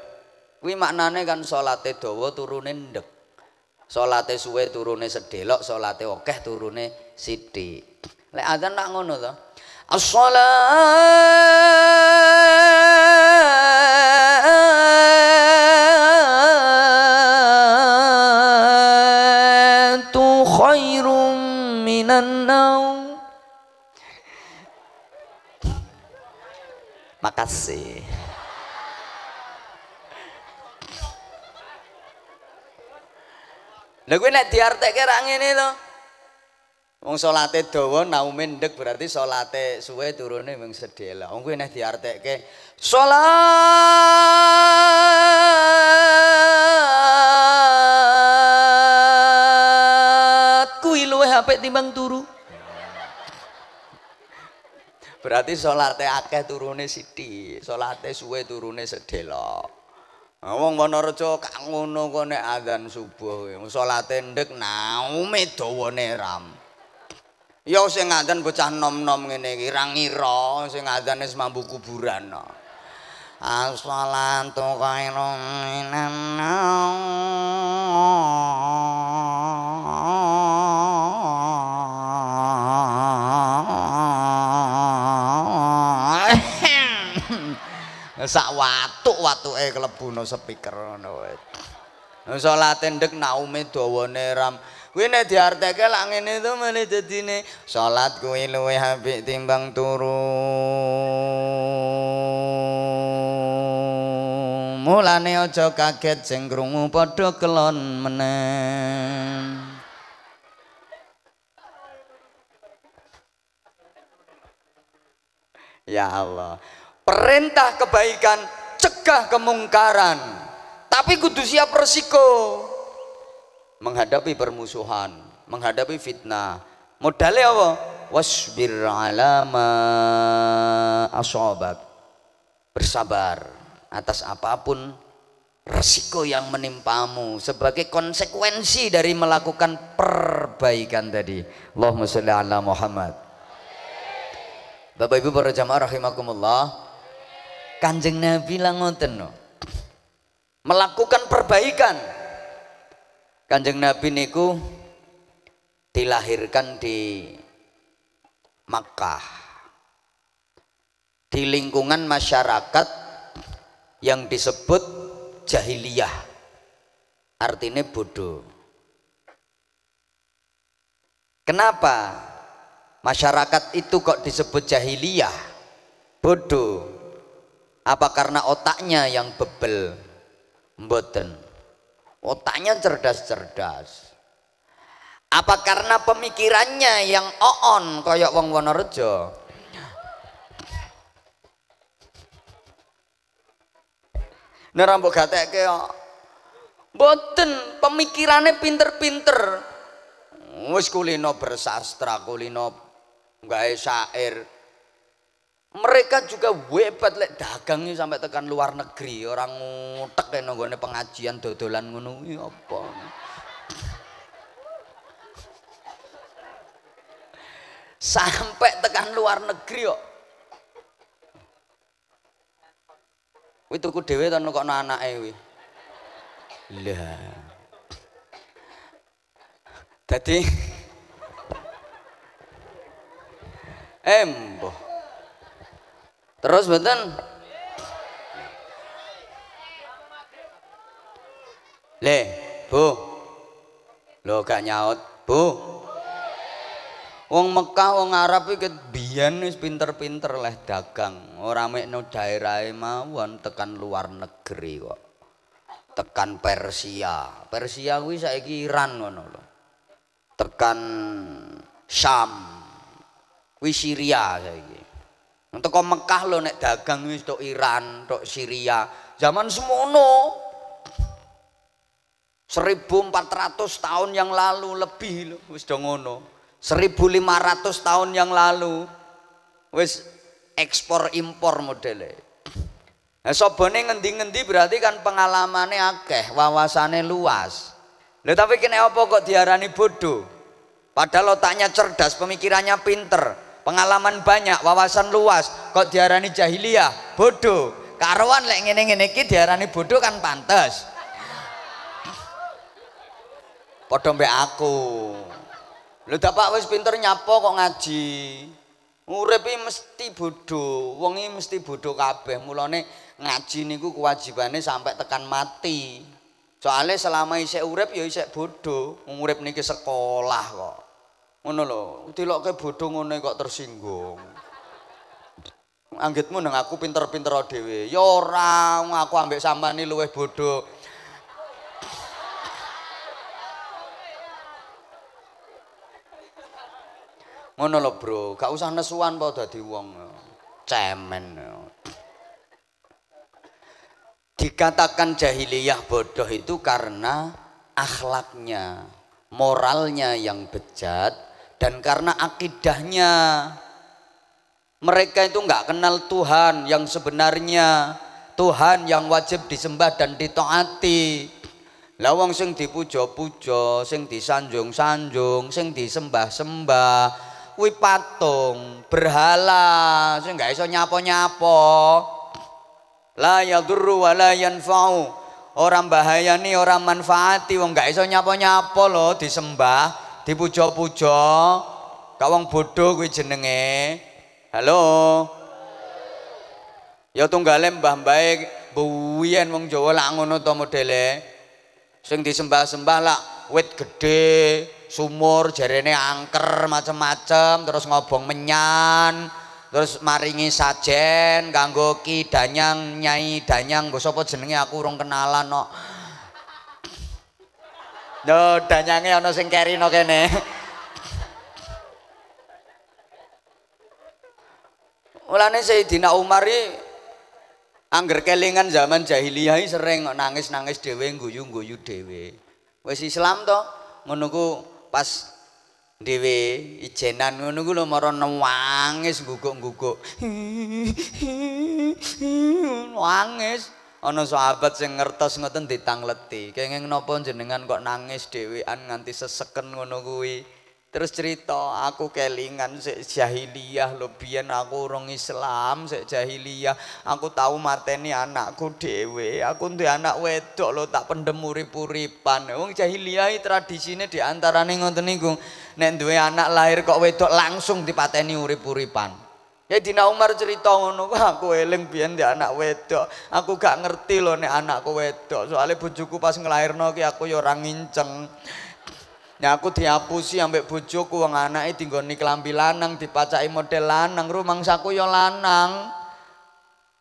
Kuwi maknane kan salate dawa turune ndek. Salate suwe turune sedelok, salate akeh turune sithik. Lek azan nak ngono to. as Makasih. Lah kuwi nek diartekke ra ngene to. Wong salate dawa naume ndek berarti salate suwe turune mung sedhela. Wong kuwi nek diartekke salat kuwi luwih apik timbang turu. berarti salate akeh turune sithi salate suwe turune sedelok wong wonorejo kak ngono kok nek adzan subuh salate ndek naume dawane ram ya sing adzan bocah nom-nom ngene iki ra ngira sing adzan wis mambu kuburan as-salatu ah, qainun minan watu eh kelebu no speaker no wet. Nusa latin dek naume dawa neram. Kui ne diarteke langin itu mana jadi ne. Salat kui luwe habi timbang turu. Mulane ojo kaget jeng, jengkrungu podo kelon menem. Ya Allah, perintah kebaikan cegah kemungkaran tapi kudu siap resiko menghadapi permusuhan menghadapi fitnah modalnya apa wasbir alama asobat bersabar atas apapun resiko yang menimpamu sebagai konsekuensi dari melakukan perbaikan tadi Allahumma salli ala Muhammad Bapak Ibu para jamaah rahimakumullah Kanjeng Nabi lah ngoten no. Melakukan perbaikan. Kanjeng Nabi niku dilahirkan di Makkah. Di lingkungan masyarakat yang disebut jahiliyah. Artinya bodoh. Kenapa masyarakat itu kok disebut jahiliyah? Bodoh apa karena otaknya yang bebel? Mboten. Otaknya cerdas-cerdas. Apa karena pemikirannya yang oon koyok wong Wonorejo? ini rambut gatek kok. Mboten, pemikirannya pinter-pinter. Wis kulino bersastra, kulino gak syair, mereka juga webat lek dagang sampai tekan luar negeri, orang ngutek ya pengajian dodolan ngono iya, apa. sampai tekan luar negeri kok. ku tuku dhewe nukok nekokno anake kuwi. Lah. tadi Emboh. Eh, terus betul le bu lo gak nyaut bu Wong Mekah, wong Arab itu biyen wis pinter-pinter leh dagang. Ora mekno daerah mawon tekan luar negeri kok. Tekan Persia. Persia kuwi saiki Iran ngono lo. Tekan Syam. Kuwi Syria saiki. Untuk kau Mekah lo nek dagang wis tok Iran, tok Syria. Zaman semono 1400 tahun yang lalu lebih lo wis do ngono. 1500 tahun yang lalu wis ekspor impor modele. Nah, sobone ngendi-ngendi berarti kan pengalamannya akeh, wawasannya luas. Lho tapi kene apa kok diarani bodoh? Padahal otaknya cerdas, pemikirannya pinter pengalaman banyak, wawasan luas, kok diarani jahiliyah, bodoh. Karuan lek ngene-ngene iki diarani bodoh kan pantas Padha mbek aku. Lho Pak wis pinter nyapo kok ngaji. Uripi mesti bodoh, wong wengi mesti bodoh kabeh. Mulane ngaji niku kewajibannya sampai tekan mati. Soalnya selama isek urip ya isek bodoh, urip niki sekolah kok. Ngono lho, ke bodho ngene kok tersinggung. Anggitmu nang aku pinter-pinter dhewe. Ya ora, aku ambek sampean luweh bodho. Ngono lho, Bro. Gak usah nesuan po dadi wong. Cemen. Dikatakan jahiliyah bodoh itu karena akhlaknya, moralnya yang bejat, dan karena akidahnya mereka itu nggak kenal Tuhan yang sebenarnya Tuhan yang wajib disembah dan ditaati lawang sing dipuja-puja sing disanjung-sanjung sing disembah-sembah kuwi patung berhala sing nggak iso nyapo-nyapo la yadurru wa la yanfa'u orang bahaya nih orang manfaati wong nggak iso nyapo-nyapo loh disembah dipuja-puja gak wong bodoh kuwi jenenge halo ya tunggale mbah mbae buwien wong Jawa lak ngono to modele sing disembah-sembah lak wit gede sumur jarene angker macem-macem terus ngobong menyan terus maringi sajen kanggo ki danyang nyai danyang nggo sapa jenenge aku urung kenalan kok Yo danyange ana sing kerino kene. Mulane Sayyidina Umar iki angger kelingan zaman jahiliyah sering nangis-nangis dhewe guyu-guyu dhewe. Wis Islam to ngono ku pas dhewe ijenan ngono ku lho mara nangis guguk-guguk. Nangis ana sahabat sing ngertos ngoten ditangleti kenging napa jenengan kok nangis dhewean nganti seseken ngono kuwi terus cerita aku kelingan sik jahiliyah lho biyen aku urung Islam sik jahiliyah aku tau mateni anakku dhewe aku duwe anak wedok lho tak pendem urip-uripan wong jahiliyah tradisine diantarane ngoten niku nek duwe anak lahir kok wedok langsung dipateni urip-uripan Ya Dina Umar cerita ngono, aku eling biyen di anak wedok. Aku gak ngerti loh nek anakku wedok. Soale bojoku pas nglairno ki aku ya ora nginceng. Ya aku diapusi ambek bojoku wong anake dinggoni klambi lanang, dipacaki model lanang, rumangsaku ya lanang.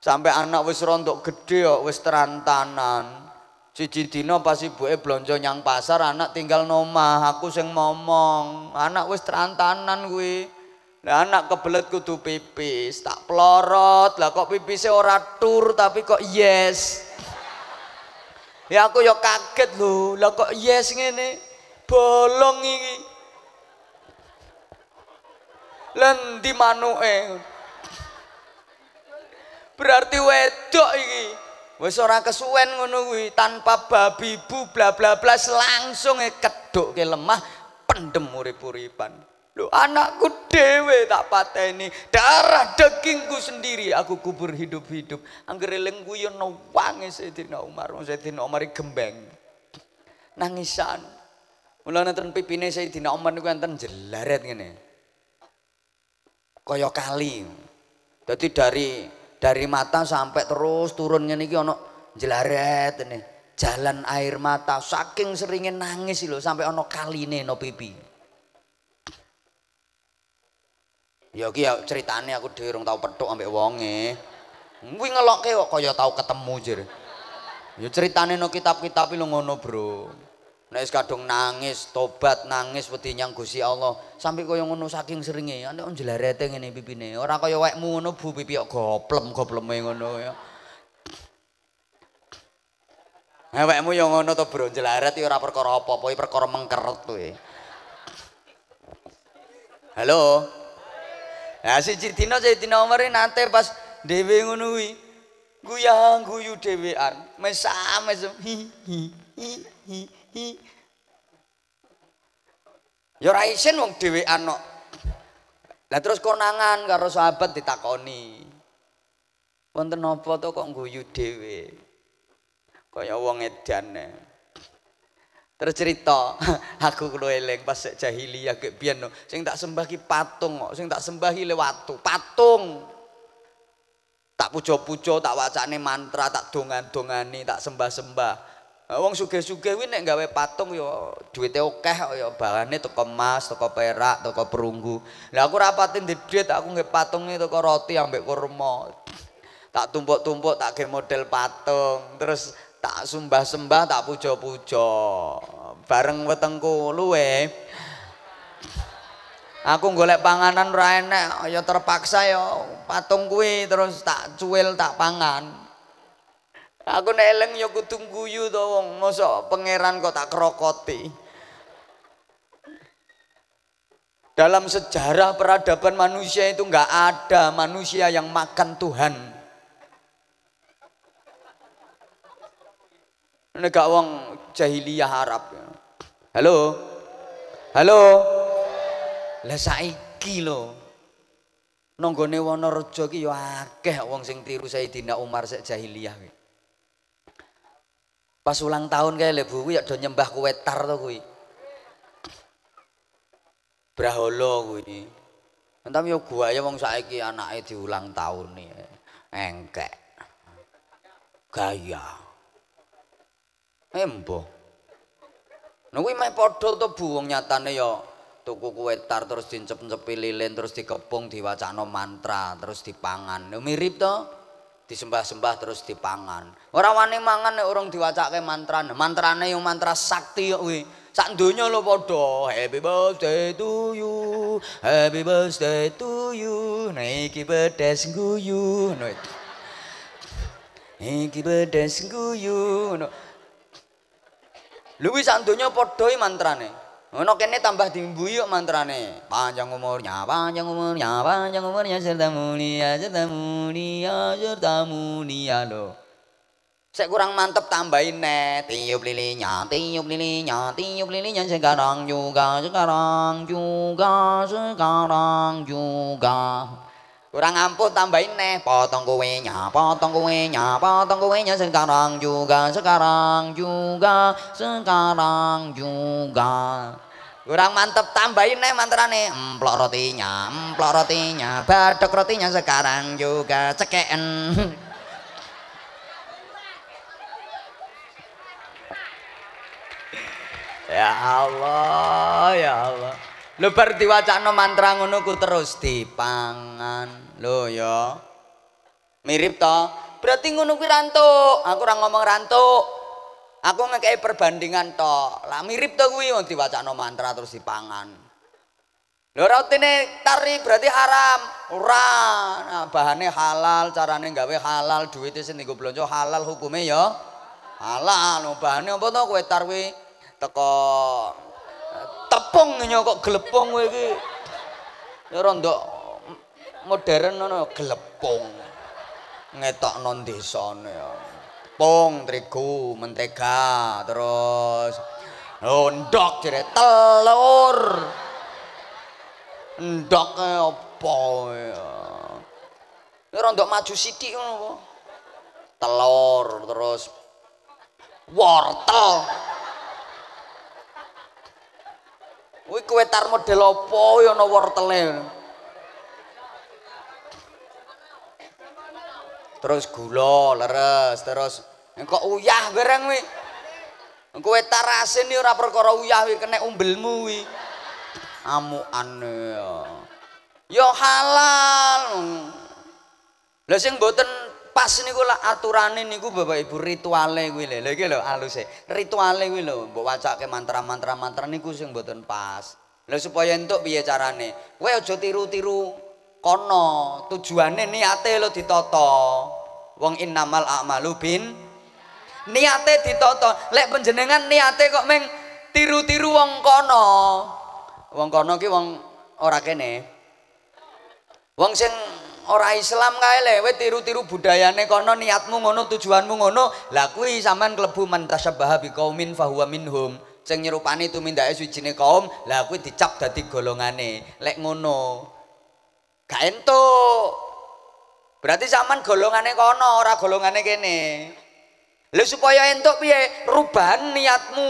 Sampai anak wis rontok gede kok wis terantanan. Siji dina pas ibuke blonjo nyang pasar, anak tinggal nomah, aku sing ngomong. Anak wis terantanan kuwi. Lah anak kebelet kudu pipis, tak pelorot. Lah kok pipisnya ora tur tapi kok yes. Ya aku yo kaget lho, lah kok yes ngene. Bolong iki. Lendi manuke. Berarti wedok iki. Wis ora kesuwen ngono kuwi, tanpa babi bu bla bla bla langsung e kedokke lemah pendem urip-uripan anakku dewe tak pateni, darah dagingku sendiri aku kubur hidup-hidup. Angger eling kuwi ana ya wange Sayyidina Umar, Sayyidina Umar gembeng. Nangisan. Mula nonton pipine Sayyidina Umar niku enten jelaret ngene. Kaya kali. Dadi dari dari mata sampai terus turun ngene iki ana jelaret ini. Jalan air mata saking seringin nangis lho sampai ana kaline no pipi. Ya iki ya ceritane aku dhewe rung tau petuk ambek wonge. Kuwi ngelokke kok kaya tau ketemu jir. Ya ceritane no kitab-kitab lho ngono, Bro. Nek wis kadung nangis, tobat, nangis wedi nyang Gusti Allah, sampe kaya ngono saking seringe, nek njlerete ngene pipine. Ora kaya wekmu ngono bu pipi kok goplem-gopleme ngono ya. Awakmu ya ngono to, Bro, jleret ya ora perkara apa-apa, ya perkara mengkeret kuwi. Halo. Nah, siji dina siji dina umure nate pas dhewe ngono kuwi. Guyang guyu dhewean. Mesam mesem. Hi hi hi hi. hi. Yo ra isin wong dhewean kok. Lah terus konangan karo sahabat ditakoni. Wonten napa to kok guyu dhewe? Kaya wong edan. E. Terus cerita, aku kudu eling pas jahiliyah kek biyen no. Sing tak sembah ki patung kok, sing tak sembah ki lewatu, patung. Tak pujo-pujo, tak wacane mantra, tak dongan-dongani, tak sembah-sembah. Nah, wong sugih-sugih kuwi nek gawe patung yo, duwite akeh kok ya barane teko emas, teko perak, teko perunggu. Lah aku rapatin di duit aku nggawe patunge teko roti ambek kurma. Tak tumpuk-tumpuk tak gawe model patung. Terus tak sembah-sembah tak pujo pujo, bareng wetengku luwe eh. aku golek panganan ora enak ya terpaksa ya patung kuwi terus tak cuil tak pangan aku nek eleng ya kudu guyu to wong mosok pangeran kok tak krokoti dalam sejarah peradaban manusia itu nggak ada manusia yang makan Tuhan Ini wong jahiliyah Arab. Ya. Halo? Halo? Lah saiki lho. Nanggone Wonorejo ki ya akeh wong sing tiru Sayyidina Umar sek jahiliyah kuwi. Pas ulang tahun kae lho Bu ya do nyembah kue tar to kuwi. Brahala kuwi. Entam yo gua ya wong saiki anake diulang tahun nih. Engkek. Gaya. Embo. Nah kuwi meh padha to Bu wong nyatane ya tuku kue tar terus dincep cepi lilin terus dikepung diwacana mantra terus dipangan. Ya mirip to. Disembah-sembah terus dipangan. Ora wani mangan orang urung diwacake mantra. Nah, mantrane yang mantra sakti ya, kuwi. Sak donya lho padha happy birthday to you. Happy birthday to you. Niki pedes guyu. Nah, niki bedes guyu. No. Luwi sak donya padha mantrane. Ono kene tambah dimbui yo mantrane. Panjang umurnya, panjang umurnya, panjang umurnya serta mulia, ya serta mulia, ya serta mulia ya lho. Saya kurang mantep tambahin nih, Tiup lilinya, tiup lilinya, tiup lilinya sekarang juga, sekarang juga, sekarang juga. Kurang ampuh tambahin nih potong kuenya, potong kuenya, potong kuenya sekarang juga, sekarang juga, sekarang juga. Kurang mantep tambahin nih mantra nih emplok rotinya, emplok rotinya, badok rotinya sekarang juga cekeen. ya Allah, ya Allah. Lho bar diwacana mantra ngono ku terus dipangan. lo ya. Mirip to? Berarti ngono kuwi rantuk. Aku ora ngomong rantu Aku ngekei perbandingan to. Lah mirip to kuwi wong diwacana mantra terus dipangan. lo ora utine tari berarti haram. Ora. Nah, bahane halal, carane gawe halal, duwite sing belum blonjo halal hukumnya ya halal. Bahane apa to kowe tar teko tepung nyokok gelepung kowe iki. Ya rondok modern ngono gelepung. Ngetokno desane ya. pung, terigu, mentega, terus ndok jere telur. Ndok apa ya. Ya rondok maju sithik ngono Telur terus wortel. Wih kue tar model apa ya ada wortelnya Terus gula leres terus engkok uyah bareng wih Kue tar asin ora perkara uyah wih kena umbelmu wih Amu aneh ya Yo halal Lha sing mboten pas nih gue lah nih gue Bapak Ibu rituale kuwi lho. Lha halus lho ritualnya gue lo buat mbok ke mantra-mantra mantra niku sing mboten pas. lo supaya entuk biaya carane? Kowe aja tiru-tiru kono. Tujuane niate lo ditoto Wong innamal a'malu bin niate ditoto Lek panjenengan niate kok meng tiru-tiru wong kono. Wong kono ki wong ora kene. Wong sing orang Islam kae lewe tiru-tiru budayane kono niatmu ngono tujuanmu ngono lah kuwi sampean klebu man bi biqaumin fahuwa minhum sing nyerupani tumindake suwijine kaum lah kuwi dicap dadi golongane lek ngono gak entuk berarti sampean golongane kono ora golongane kene lho supaya entuk piye rubahan niatmu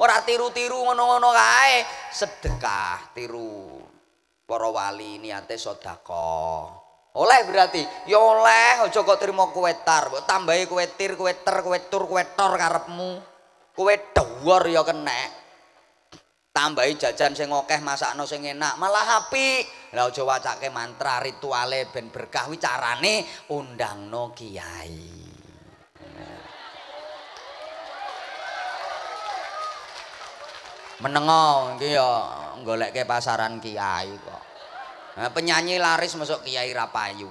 ora tiru-tiru ngono-ngono kae sedekah tiru para wali niate sedekah oleh berarti ya oleh aja kok terima kowe tar kok tambahi kowe tir kowe ter karepmu kowe dhuwur ya kenek tambahi jajan sing akeh masakno sing enak malah api lah aja wacake mantra rituale ben berkah wi carane undangno kiai menengo iki ya golekke pasaran kiai kok Nah, penyanyi laris masuk kiai rapayu.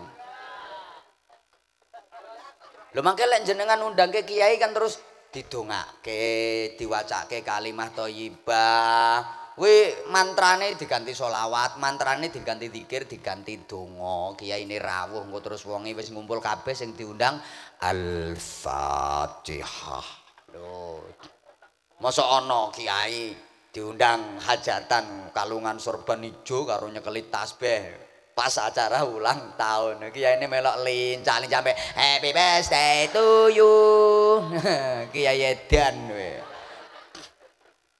Lho mangke lek jenengan undang ke kiai kan terus didongake, diwacake kalimah thayyibah. Kuwi mantrane diganti solawat, mantrane diganti zikir, diganti donga. Kiai ini rawuh engko terus wonge wis ngumpul kabeh sing diundang Al-Fatihah. Lho. Masa ana kiai diundang hajatan kalungan sorban ijo karo nyekelit tasbih pas acara ulang tahun kiai ini melok lincah lincah sampai happy birthday to you kiai edan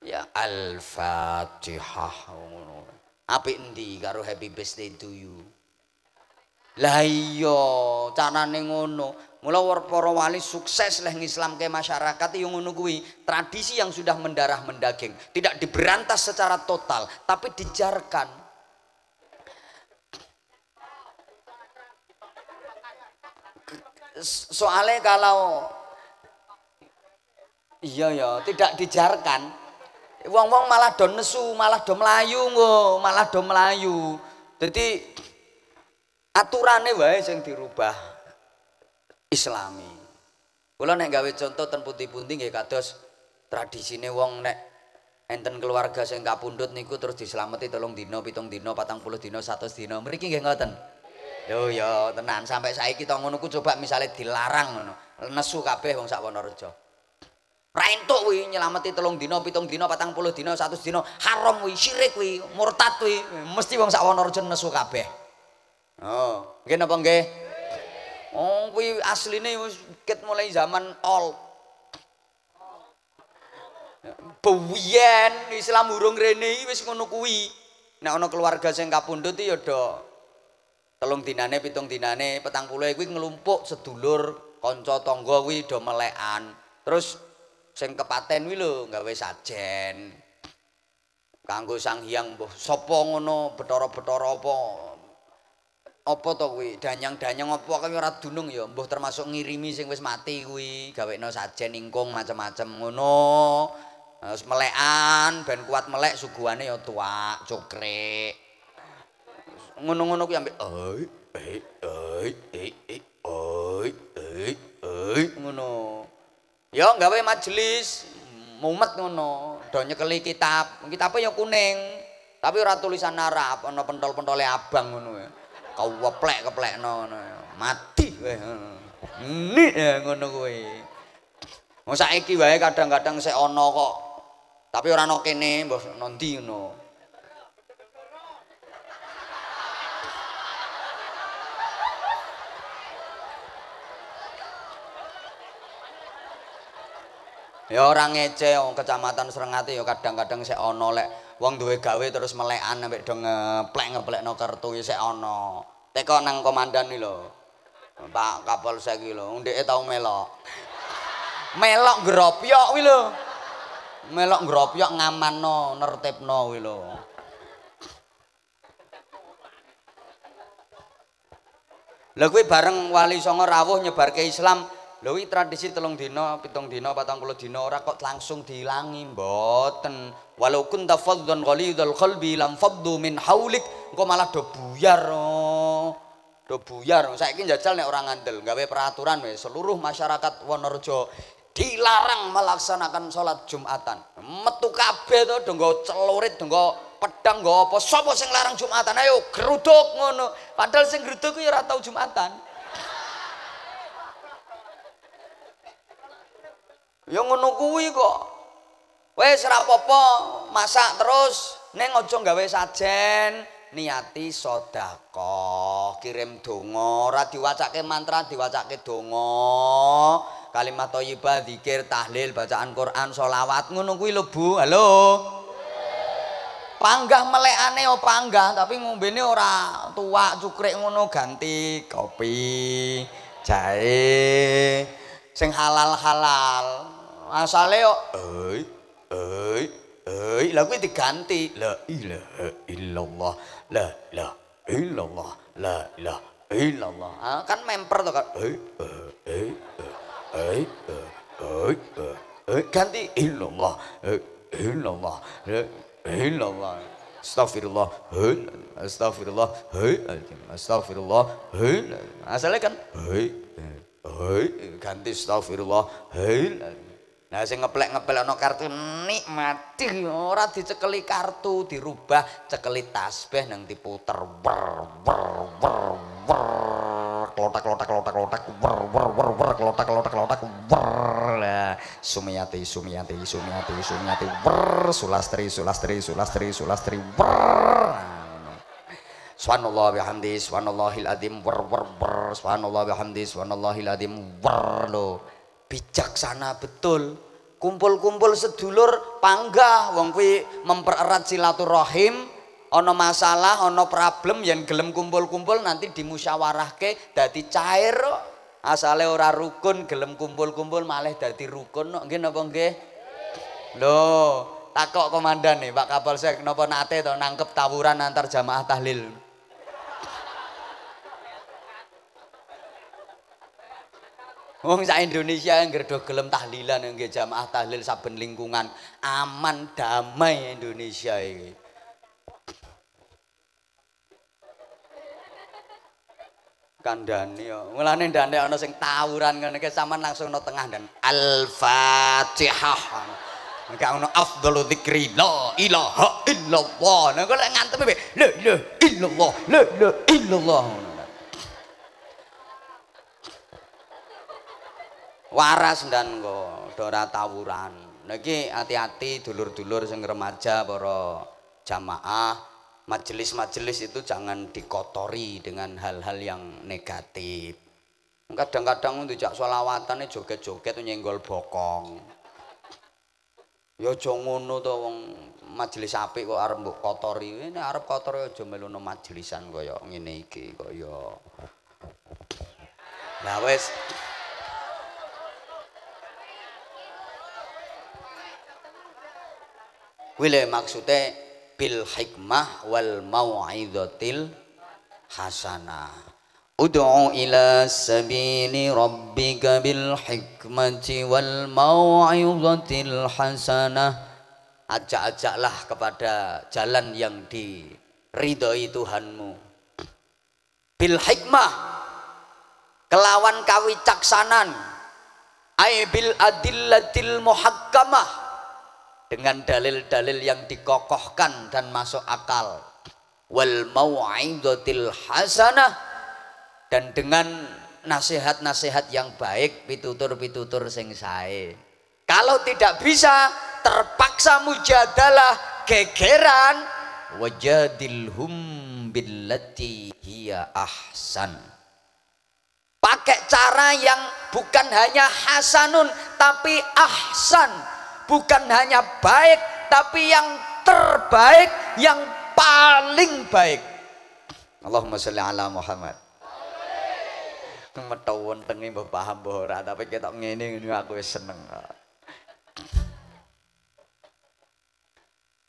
ya al fatihah apik endi karo happy birthday to you lah iya carane ngono Mula para wali sukses leh ke masyarakat yang menunggui tradisi yang sudah mendarah mendaging, tidak diberantas secara total, tapi dijarkan. Soalnya kalau iya ya, tidak dijarkan. Wong-wong malah do nesu, malah do melayu ngo, malah do melayu. Jadi aturannya wae yang dirubah islami. Kula nek gawe contoh ten pundi-pundi nggih kados tradisine wong nek enten keluarga sing kapundhut niku terus dislameti tolong dino, pitung dino, patang puluh dina, satus dina. Mriki nggih ngoten. Yo yo, tenan sampai saya kita ngono ku coba misalnya dilarang ngono. Nesu kabeh wong sak Wonorejo. Ra entuk kuwi nyelameti telung dina, pitung dino, patang puluh dino, satu dino. Haram kuwi, syirik kuwi, murtad kuwi. Mesti wong sak Wonorejo nesu kabeh. Oh, nggih napa nggih? Oh, kuwi asline wis mulai zaman all. Buyen Islam urung rene iki wis ngono kuwi. Nek ana keluarga sing kapundhut ya do telung dinane, pitung dinane, petang puluh kuwi ngelumpuk sedulur, kanca tangga kuwi do melekan. Terus sing kepaten kuwi lho gawe sajen. Kanggo Sang Hyang Mbah sapa ngono betara-betara apa opo to kuwi danyang-danyang opo kuwi ora dunung ya mbuh termasuk ngirimi sing wis mati kuwi gawekno sajen ingkung macem-macem ngono harus melekan ben kuat melek suguhane ya tua, cokrek ngono-ngono kuwi ambek oi oi oi oi oi oi ngono ya gawe majelis mumet ngono do nyekeli kitab kitabe ya kuning tapi ora tulisan Arab ana pentol-pentole abang ngono keweplek keplekno ngono mati weh. nik ya ngono kowe mosak iki wae kadang-kadang sik ana kok tapi ora ana kene mbah nanti ngono Ya orang ngece kecamatan Srengati ya kadang-kadang sik ana lek wong duwe gawe terus melekan sampe do ngeplek ngeplekno kertu sik ana. Teko nang komandan iki lho. Pak Kapolsek iki lho, ndeke tau melok. melok ngropyok kuwi lho. Melok ngropyok ngamanno, nertibno kuwi lho. Lah kuwi bareng Wali Songo rawuh nyebarke Islam Lewi tradisi telung dina, pitung dina, batang puluh dina ora kok langsung diilangi, mboten. Walau kunta faddan ghalidhal qalbi bilang faddu min haulik, engkau malah do buyar. Oh. Do buyar. Saiki njajal orang ora ngandel, gawe peraturan wis seluruh masyarakat Wonorejo dilarang melaksanakan sholat Jumatan. Metu kabeh to do celurit, do pedang, nggo apa? Sapa sing larang Jumatan? Ayo geruduk ngono. Padahal sing geruduk ya tau Jumatan. ya ngono kuwi kok wis ora apa-apa masak terus ning aja gawe sajen niati sedekah kirim donga ora diwacake mantra diwacake donga kalimat thayyibah zikir tahlil bacaan Quran sholawat ngono kuwi lho Bu halo panggah melekane opo panggah tapi ngombene ora tuak cukrik ngono ganti kopi jahe sing halal-halal asale yo ei ei ei lah kuwi diganti la ilaha illallah la la illallah la la illallah ah, kan memper to kan ei ei ei ei ei ganti illallah illallah illallah astagfirullah astagfirullah astagfirullah hei asale kan ei Hei, ganti astagfirullah. Hei, Nah saya ngeplek-ngeplek ana kartu nikmati ora dicekeli kartu, dirubah cekeli tasbih nang diputer wer wer wer wer klotak klotak klotak klotak wer wer wer wer klotak klotak klotak wer nah, sumiyati sumiyati sumiyati sumiyati wer sulastri sulastri sulastri sulastri wer Subhanallah bihamdi subhanallahil adzim wer wer wer subhanallah bihamdi subhanallahil adzim wer lo bijaksana betul kumpul-kumpul sedulur panggah wong kuwi mempererat silaturahim ono masalah ono problem yang gelem kumpul-kumpul nanti dimusyawarahke dadi cair asale ora rukun gelem kumpul-kumpul malah dadi rukun kok nggih napa nggih lho takok komandan nih Pak Kapolsek napa nate to nangkep tawuran antar jamaah tahlil Wong oh, sak Indonesia yang gerdo gelem tahlilan yang jamaah tahlil saben lingkungan aman damai Indonesia ini. Kandani yo. Ya. Mulane orang ana sing tawuran ngene iki sampean langsung no tengah dan Al-Fatihah. Engko ono afdalu dzikri la ilaha illallah. Nek lek ngantem piye? La ilaha illallah, la ilaha illallah. waras dan go dora tawuran lagi hati-hati dulur-dulur sing remaja para jamaah majelis-majelis itu jangan dikotori dengan hal-hal yang negatif kadang-kadang untuk jak solawatan joget-joget nyenggol bokong ya aja ngono wong majelis api kok arep mbok kotori ini arep kotor aja melono majelisan koyo ngene iki kaya lah wis Wile maksudnya bil hikmah wal mau'izatil hasanah. Ud'u ila sabili rabbika bil hikmati wal mau'izatil hasanah. Ajak-ajaklah kepada jalan yang diridhoi Tuhanmu. Bil hikmah kelawan kawicaksanan. Ai bil adillatil muhakkamah dengan dalil-dalil yang dikokohkan dan masuk akal wal mau'izatil hasanah dan dengan nasihat-nasihat yang baik pitutur-pitutur sing sae kalau tidak bisa terpaksa mujadalah gegeran wajadilhum billati hiya ahsan pakai cara yang bukan hanya hasanun tapi ahsan bukan hanya baik tapi yang terbaik yang paling baik Allahumma sholli ala Muhammad kemetawan tengi mbah paham mbah ora tapi ketok ngene ini aku wis seneng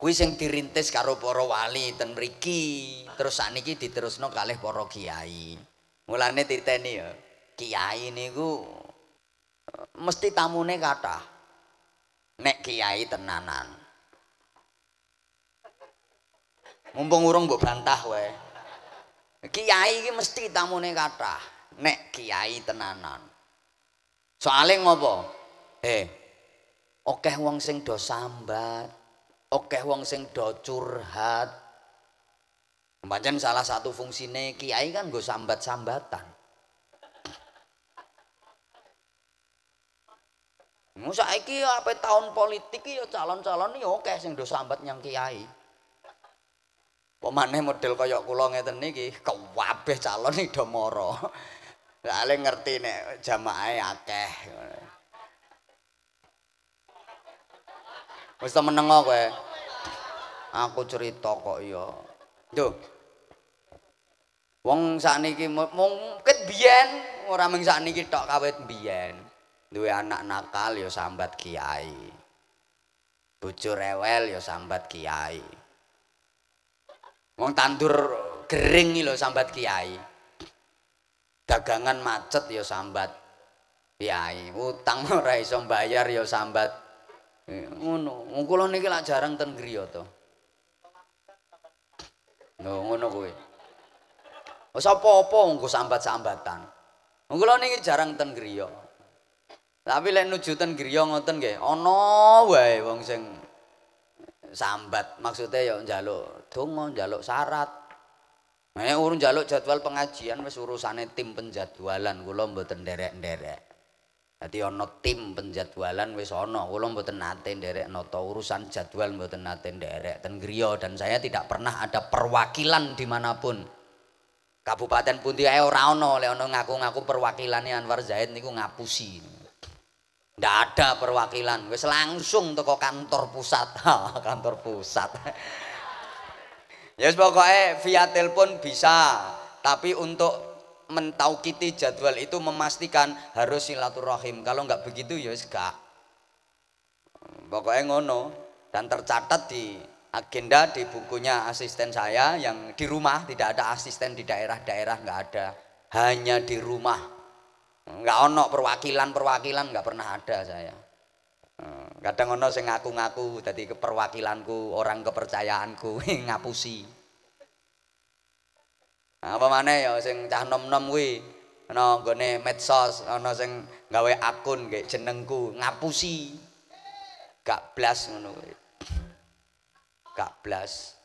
Kuis yang dirintis karo poro wali dan mriki terus saniki diterusno kalah poro kiai mulane titeni ya kiai niku eh, mesti tamune kathah nek kiai tenanan mumpung urung mbok bantah wae kiai iki mesti tamune kathah nek kiai tenanan Soalnya ngopo eh akeh wong sing do sambat akeh wong sing do curhat Pancen salah satu fungsine kiai kan gue sambat-sambatan. Masa iki apa tahun politik ya calon-calon ya oke sing do sambat nyang kiai. Pemane model kaya kula ngeten niki kabeh calon ido moro. Lah ngerti nek jamaahe akeh. Wis meneng kowe. Aku cerita kok ya. Duh. Wong sakniki mung ket biyen ora mung sakniki tok kawit biyen. duwe anak nakal ya sambat kiai bojo rewel ya sambat kiai wong tandur gering lho sambat kiai dagangan macet ya sambat kiai utang ora iso bayar ya sambat eh, ngono wong kula niki lak jarang ten griya to ngono kuwi wis apa-apa sambat-sambatan wong kula niki jarang ten griya tapi lek nuju ten griya ngoten nggih, ana wae wong sing sambat, maksudnya ya njaluk donga, njaluk syarat. Nek urun njaluk jadwal pengajian wis urusane tim penjadwalan, kula mboten nderek-nderek. Dadi ana tim penjadwalan wis ana, kula mboten nate nderek nata urusan jadwal mboten nate nderek ten griya dan saya tidak pernah ada perwakilan dimanapun. Kabupaten Pundi ae ora ana lek ana ngaku-ngaku perwakilane Anwar nih niku ngapusi. Tidak ada perwakilan, wis langsung toko kantor pusat, kantor pusat. ya yes, pokoknya via telepon bisa, tapi untuk mentaukiti jadwal itu memastikan harus silaturahim. Kalau nggak begitu ya yes, gak. Pokoknya ngono dan tercatat di agenda di bukunya asisten saya yang di rumah tidak ada asisten di daerah-daerah nggak ada hanya di rumah Enggak ono perwakilan-perwakilan enggak pernah ada saya. Eh, kadang ono sing ngaku-ngaku dadi perwakilanku, orang kepercayaanku ngapusi. Apa maneh ya sing cah nom-nom kuwi ana gone medsos, ana sing gawe akun nggih jenengku ngapusi. Gak blas ngono kuwi. Gak blas.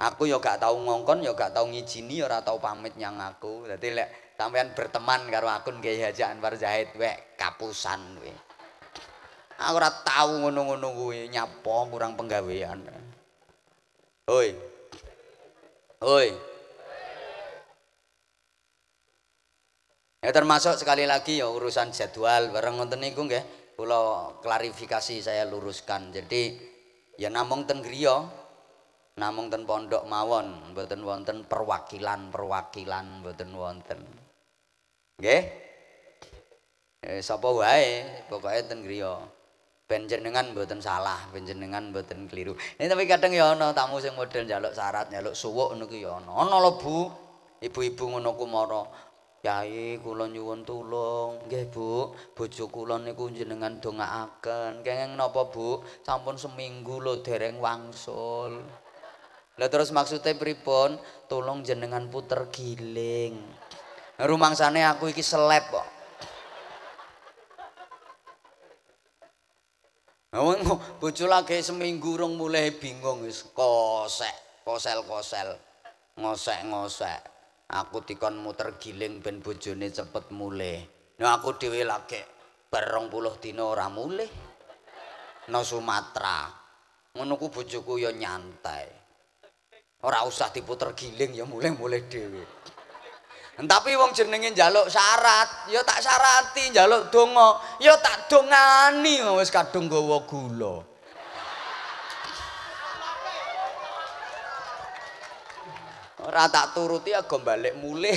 Aku ya gak tau ngongkon, ya gak tau ngijini, ora tau pamit nyang aku. Dadi lek sampean berteman karo akun Kiai Haji Anwar Zahid wek kapusan kowe. Aku ora tau ngono-ngono kuwi nyapa kurang penggawean. Hoi. Hoi. Ya termasuk sekali lagi ya urusan jadwal bareng ngonten niku nggih kula klarifikasi saya luruskan. Jadi ya namung ten griya namung ten pondok mawon mboten wonten perwakilan-perwakilan mboten wonten. Nggih. Eh sapa wae, pokoke ten griya. Ben jenengan mboten salah, ben jenengan mboten keliru. Ini tapi kadang ya ana tamu sing model njaluk syarat, njaluk suwuk ngono ku ya ana. Ana lho Bu, ibu-ibu ngono ku mara. Kyai kula nyuwun tulung. Nggih Bu, bojo kula niku jenengan dongaaken. Kenging napa Bu? Sampun seminggu lho dereng wangsul. Lah terus maksudnya pripun? Tulung jenengan puter giling. rumangsane aku iki seleb kok Wong bojo lagi seminggu rong mulai bingung wis kosek, kosel-kosel, ngosek-ngosek. Aku dikon muter giling ben bojone cepet mulai. Nah aku dhewe lagi berong puluh dina ora mulai. No Sumatera. Ngono ku bojoku ya nyantai. Ora usah diputer giling ya mulai-mulai dhewe. tapi wong jenenge njaluk syarat ya tak syarati njaluk donga ya tak dongani wis kadung gawa gula ora tak turuti ya balik mulih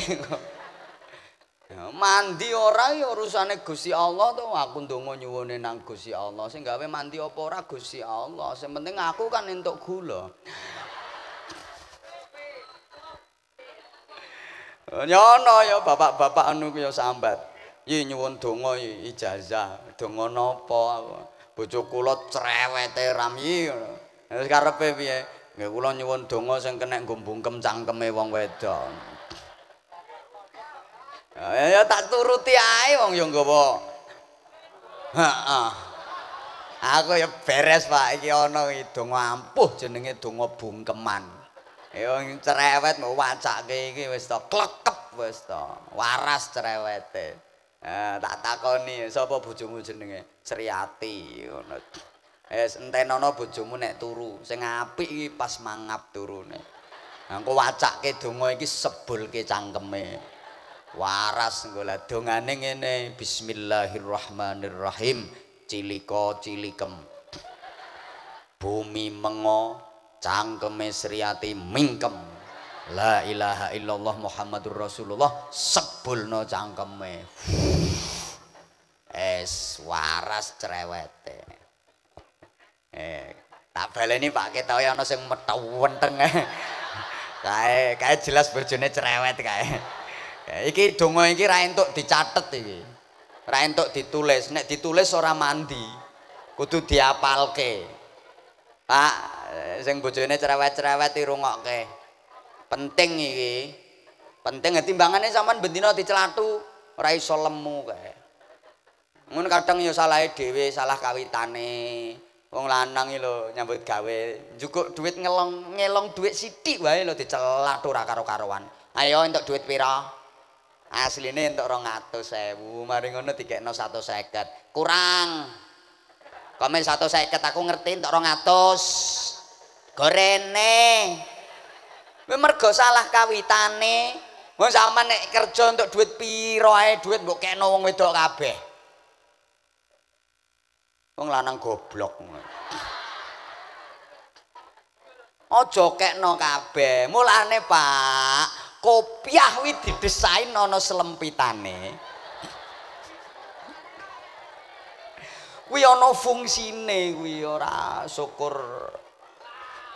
mandi ora ya rusane Gusti Allah to aku ndonga nyuwune nang Gusti Allah sing gawe mandi apa ora Gusti Allah sing penting aku kan entuk gula Nyono ya bapak-bapak anu ya sambat. Iki nyuwun donga ijazah. Donga napa? Bojo kula cerewete rami. Wis karepe piye? Nggih kula nyuwun donga sing kenek gumbungkem cangkeme wong wedok. Ya, ya tak turuti ae wong ya nggawa. Heeh. Aku ya beres Pak iki ana donga ampuh jenenge donga bungkeman. Yang cerewet mau wacak kayak wis to klekep wis to waras cerewet eh, tak takoni siapa bujumu jenenge Sriati ngono wis entenono bojomu nek turu sing apik iki pas mangap turune engko wacake donga iki sebulke cangkeme waras engko lah dongane ngene bismillahirrahmanirrahim cilika cilikem bumi mengo cangkeme Sriati mingkem la ilaha illallah Muhammadur Rasulullah sebulno cangkeme es waras cerewete eh tak baleni Pak Ketoy ya ana sing metawenteng kae kae jelas bojone cerewet kae eh, iki donga iki ra entuk dicatet iki ra entuk ditulis nek ditulis ora mandi kudu diapalke Pak sing bojone cerawat cerewet dirungokke. Penting iki. Penting timbangane sampean bendina dicelatu, ora iso lemu kae. Mun kadang ya salahe dhewe, salah kawitane. Wong lanang iki lho nyambut gawe, njukuk dhuwit ngelong, ngelong dhuwit sithik wae lho dicelatu ora karo-karowan. Ayo entuk dhuwit pira? Asline entuk 200.000, mari ngono dikekno 150. Kurang. Komen 150 aku ngerti entuk 200. gorene kowe mergo salah kawitane mau sama nek kerja untuk duit piro ae duit mbok kena wong wedok kabeh wong lanang goblok ojo kekno kabeh mulane pak kopiah wi didesain nono selempitane kuwi ana fungsine kuwi ora syukur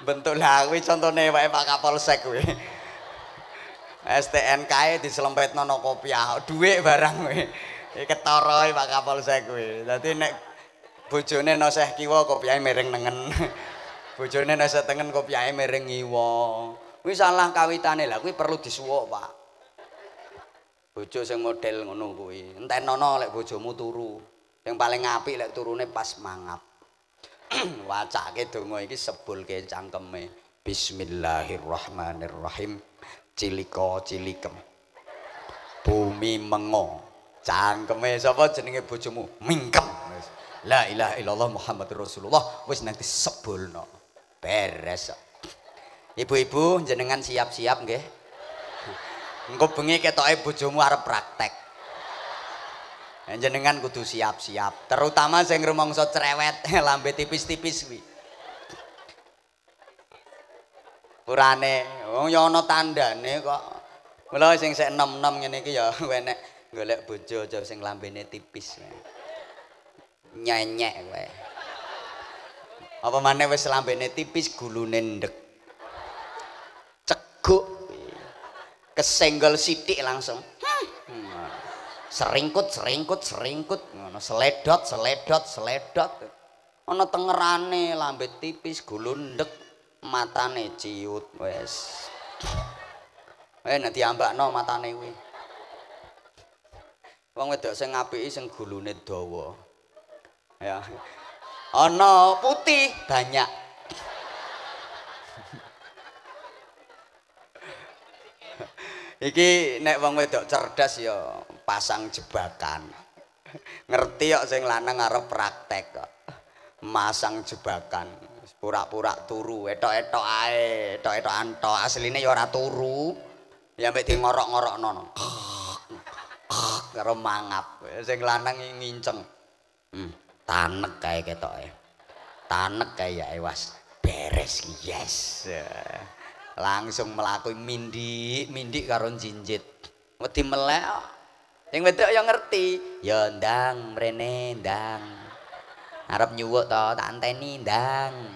bentuk lawi contohnya Pak Pak Kapolsek gue STNK di selempet nono kopiah, duit barang gue ketoroi Pak Kapolsek gue tapi nek bujone noseh kiwa kopi mereng nengen bujone noseh tengen kopi mereng ngiwa ini salah kawitane lah, ini perlu disuok pak bujo yang model ngono gue entah nono lek bujomu turu yang paling ngapi lek turune pas mangap wacake donga iki sebulke cangkeme bismillahirrahmanirrahim cilika cilikem bumi mengo cangkeme sapa jenenge bojomu mingkem la ilaha illallah Muhammad rasulullah wis nanti sebulno beres ibu-ibu jenengan siap-siap nggih engko bengi ketoke bojomu arep praktek Jenengan kudu siap-siap, terutama sing rumangsa cerewet, lambe tipis-tipis kuwi. Purane, wong ya ana tandane kok. Mula sing sik enom-enom ngene iki ya enek golek bojo aja sing lambene tipis. Nyenyek kowe. Apa maneh wis lambene tipis gulune ndek. Ceguk. Kesenggol sithik langsung. seringkut seringkut seringkut ngono seledot seledot seledot ana tengerane lambe tipis gulundek matane ciut wes eh nek diambakno matane kuwi wong wedok sing apiki sing gulune dawa ya ana putih banyak iki nek wong wedok cerdas ya yo... pasang jebakan. Ngerti kok sing lanang arep praktek kok. Masang jebakan, pura-pura turu, etok-etok ae, etok-etok anto, asline ya ora turu. Ya mbek di ngorok-ngorok nono. Karo mangap, sing lanang nginceng. Hmm, tanek kae ketoke. Tanek kaya, ewas. Beres, yes. Langsung mlaku mindik, mindik karo jinjit. Wedi melek Yang wedok yang ngerti, ya ndang mrene ndang. Arep nyuwuk to, tak anteni ndang.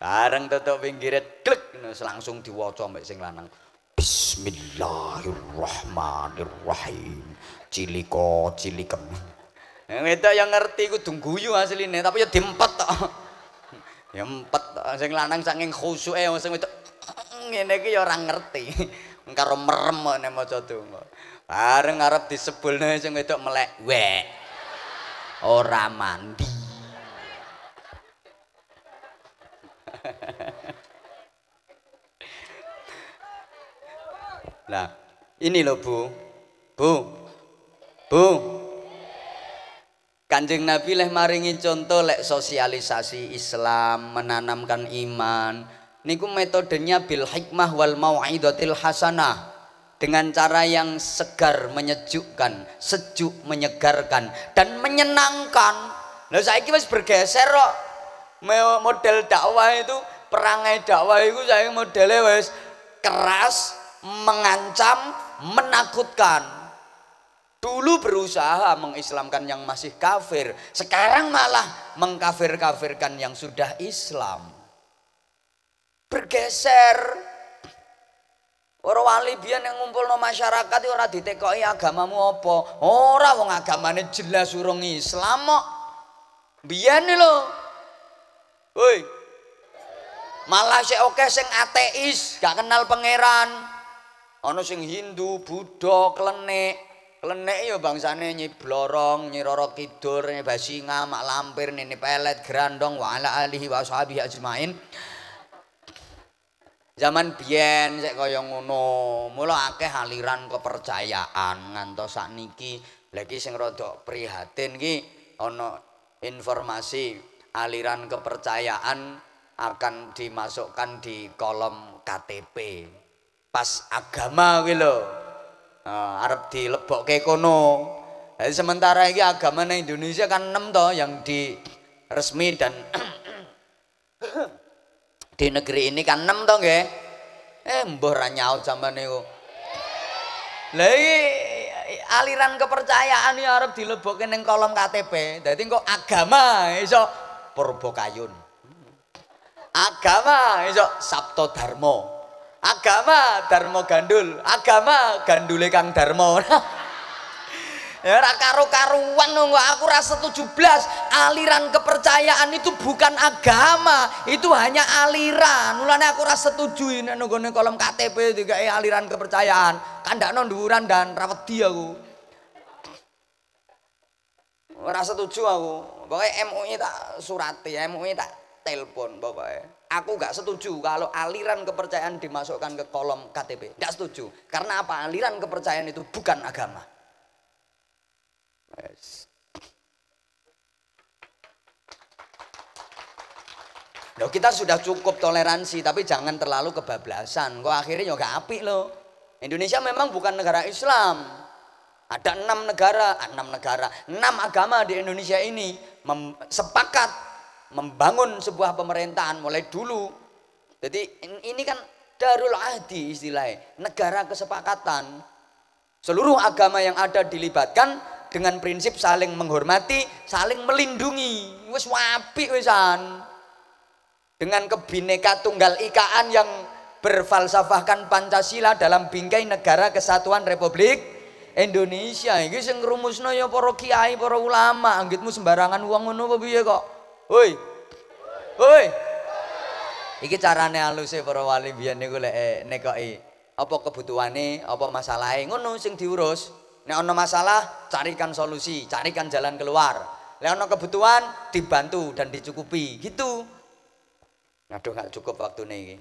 Bareng tutup pinggire klik langsung diwaca mbek sing lanang. Bismillahirrahmanirrahim. Ciliko cilikem. Wedok Yang ngerti kudu guyu asline, tapi ya diempet to. Ya empet to. Sing lanang saking khusuke sing wedok ngene iki ya orang ngerti. karo merem nih mau donga. Bareng di disebulne sing wedok melek wek. Ora mandi. Nah, ini loh Bu. Bu. Bu. Kanjeng Nabi leh maringi contoh lek sosialisasi Islam, menanamkan iman. Niku metodenya bil hikmah wal mau'idatil hasanah dengan cara yang segar menyejukkan, sejuk menyegarkan dan menyenangkan. Nah, saya wis bergeser kok. Model dakwah itu perangai dakwah itu saya modelnya wis keras, mengancam, menakutkan. Dulu berusaha mengislamkan yang masih kafir, sekarang malah mengkafir-kafirkan yang sudah Islam. Bergeser Ora wali biyen nang ngumpulno masyarakat ora ditekoki agamamu apa. Ora wong agamane jelas urung Islam kok. Biyen lho. Woi. Malah sik oke sing ateis, gak kenal pangeran. Ana sing Hindu, Buddha, klenik. Klenik ya bangsane nyiblorong, nyiroro kidur, nyebasinga, mak lampir, nini pelet, gerandong, wa ala alihi wa sahabihi ajmain. Zaman biyen sik kaya ngono, mula akeh aliran kepercayaan ngantos sakniki. Lah iki sing rada prihatin ki ana informasi aliran kepercayaan akan dimasukkan di kolom KTP. Pas agama kuwi lho. Nah, arep dilebokke kono. Jadi sementara ini agama Indonesia kan enam toh yang di resmi dan di negeri ini kan enam toh nggih eh mbah ra nyaut sama niku Lagi aliran kepercayaan ya Arab dilebokin ning kolom KTP Jadi kok agama iso Purbakayun agama iso Sabto Dharma agama Dharma Gandul agama gandule Kang Dharma Ya karu karuan nunggu aku rasa 17. Aliran kepercayaan itu bukan agama, itu hanya aliran. mulanya aku rasa setuju nunggu nunggu kolom KTP juga eh, ya aliran kepercayaan. Kan non dhuwuran dan rawat aku. Rasa setuju aku. Pokoknya MUI tak surati, MUI tak telepon pokoknya aku gak setuju kalau aliran kepercayaan dimasukkan ke kolom KTP. Gak setuju. Karena apa? Aliran kepercayaan itu bukan agama. Yes. Loh kita sudah cukup toleransi tapi jangan terlalu kebablasan. Kok akhirnya ya api loh. Indonesia memang bukan negara Islam. Ada enam negara, ah, enam negara, enam agama di Indonesia ini mem, sepakat membangun sebuah pemerintahan mulai dulu. Jadi ini kan darul ahdi istilahnya, negara kesepakatan. Seluruh agama yang ada dilibatkan dengan prinsip saling menghormati, saling melindungi. Wis wapi wisan. Dengan kebineka tunggal ikaan yang berfalsafahkan Pancasila dalam bingkai negara kesatuan Republik Indonesia. Iki sing ngrumusno ya para kiai, para ulama. Anggitmu sembarangan uang ngono apa piye kok? Hoi. Hoi. Iki carane aluse para wali biyen niku lek eh, nekoki apa kebutuhane, apa masalahe ngono sing diurus. Nek ono masalah, carikan solusi, carikan jalan keluar. Nek ono kebutuhan, dibantu dan dicukupi. Gitu. Aduh nggak cukup waktu ini.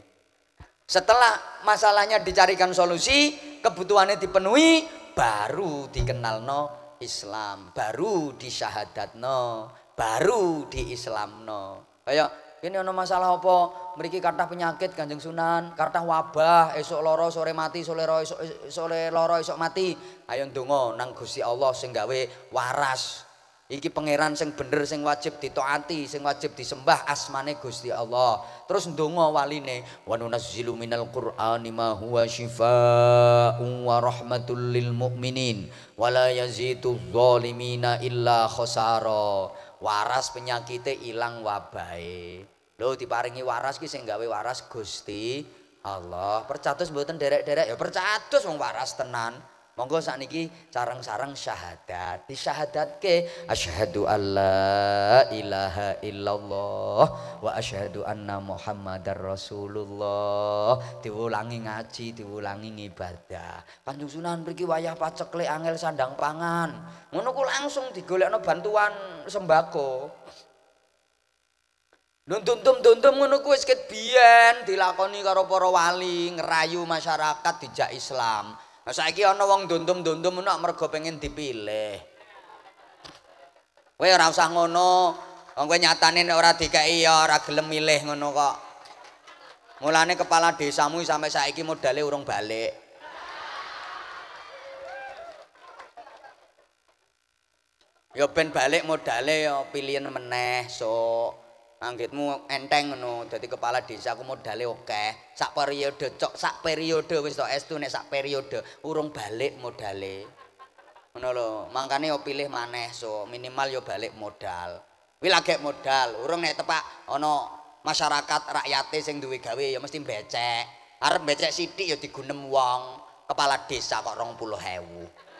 Setelah masalahnya dicarikan solusi, kebutuhannya dipenuhi, baru dikenal no Islam, baru disyahadat no, baru diislam no. Kayak ini ono masalah apa? Mriki kathah penyakit Kanjeng Sunan, kathah wabah, esok loro sore mati, sore loro esok, sore lara esok mati. Ayo dongo nang Gusti Allah sing gawe waras. Iki pangeran sing bener sing wajib ditaati, sing wajib disembah asmane Gusti Allah. Terus dongo waline, wa nunazzilu minal qur'ani ma huwa syifaa'un wa rahmatul lil mu'minin wa la yazidu illa khasara. Waras penyakite ilang wabai. Lho diparingi waras ki sing gawe waras Gusti Allah. Percatus mboten derek-derek ya percatus wong waras tenan. Monggo sakniki sareng-sareng syahadat. ke asyhadu alla ilaha illallah wa asyhadu anna muhammadar rasulullah. Diulangi ngaji, diulangi ibadah. Kanjeng Sunan mriki wayah paceklik angel sandang pangan. Ngono ku langsung digolekno bantuan sembako. Nduntum-nduntum ngono kuwi wis ket biyen dilakoni karo para wali ngerayu masyarakat dijak Islam. saiki ana wong nduntum-nduntum ngono mergo pengen dipilih. Kowe ora usah ngono. Wong kowe nyatane nek ora dikeki ya ora gelem milih ngono kok. Mulane kepala desamu sampe saiki modale urung balik. Ya ben balik modale ya pilihan meneh sok. anggitmu enteng ngono dadi kepala desa ku modale akeh sak periode cok sak periode wis tok estu nek sak periode urung balik modale ngono lho mangkane yo pilih maneh so minimal yo balik modal kuwi lagek modal urung nek tepak ana masyarakat rakyate sing duwe gawe ya mesti becek arep becek sithik ya digunem wong kepala desa kok 20000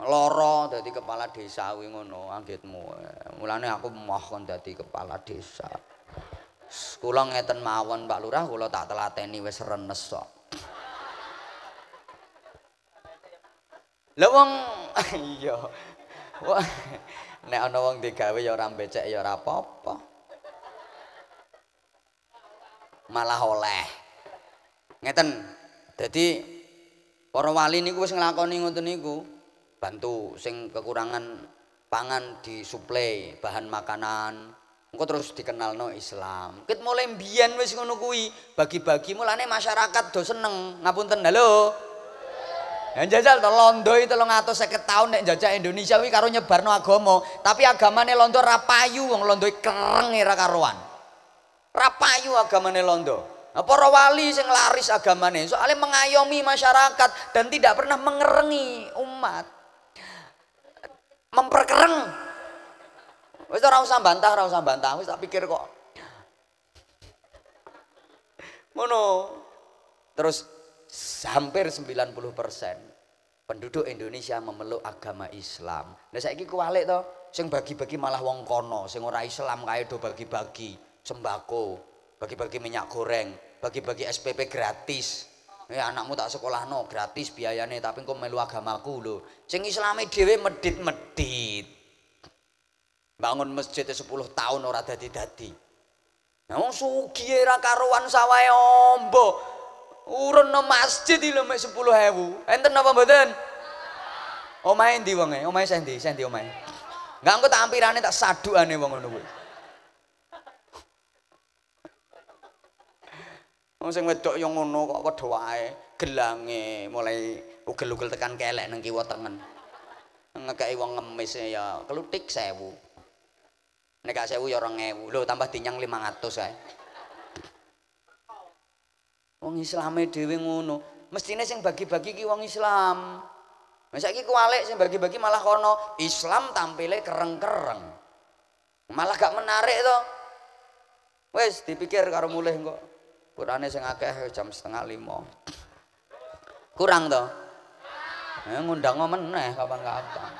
Loro, dadi kepala desa kuwi ngono anggitmu. Mulane aku mohon dadi kepala desa. Kula ngeten mawon Pak Lurah kula tak telateni wis renes kok. Lah wong iya. Nek ana wong digawe ya ora becek ya ora apa-apa. Malah oleh. Ngeten. Dadi para wali niku wis nglakoni ngoten niku. bantu sing kekurangan pangan disuplai bahan makanan engko terus dikenal no Islam kita mulai mbiyen wis ngono kuwi bagi-bagi mulane masyarakat do seneng ngapunten halo yang jajal to londo itu lo ngato seket tahun nek jajah Indonesia kuwi karo no agama tapi agamane londo rapayu wong londo kereng era karuan rapayu agamane londo Nah, para wali sing laris agamanya soalnya mengayomi masyarakat dan tidak pernah mengerengi umat memperkereng wis ora usah bantah ora usah bantah wis tak pikir kok Mono. terus hampir 90 persen penduduk Indonesia memeluk agama Islam nah saya kuwalik to sing bagi-bagi malah wong kono sing ora Islam kaya do bagi-bagi sembako bagi-bagi minyak goreng bagi-bagi SPP gratis eh anakmu tak sekolah no gratis biayanya tapi kok melu agamaku lho sing islame dhewe medit-medit bangun masjid 10 ya tahun ora dadi-dadi nah wong sugih ya karuan sawahe ombo urun no masjid lho mek 10000 enten apa mboten omahe ndi wonge omahe sendi sendi omahe enggak engko tak ampirane tak sadukane wong ngono kuwi Wong sing wedok yang ngono kok padha wae gelange mulai ugel-ugel tekan kelek nang kiwa tengen. Ngekeki wong ngemis e ya kelutik 1000. Nek gak 1000 ya 2000. Lho tambah dinyang 500 ae. Wong Islame dhewe ngono. Mestine sing bagi-bagi ki wong Islam. Masa iki kualik sing bagi-bagi malah kono Islam tampile kereng-kereng. Malah gak menarik to. Wis dipikir karo mulih kok. Kurane sing akeh jam setengah lima. Kurang toh? Eh, ngundang meneh kapan-kapan.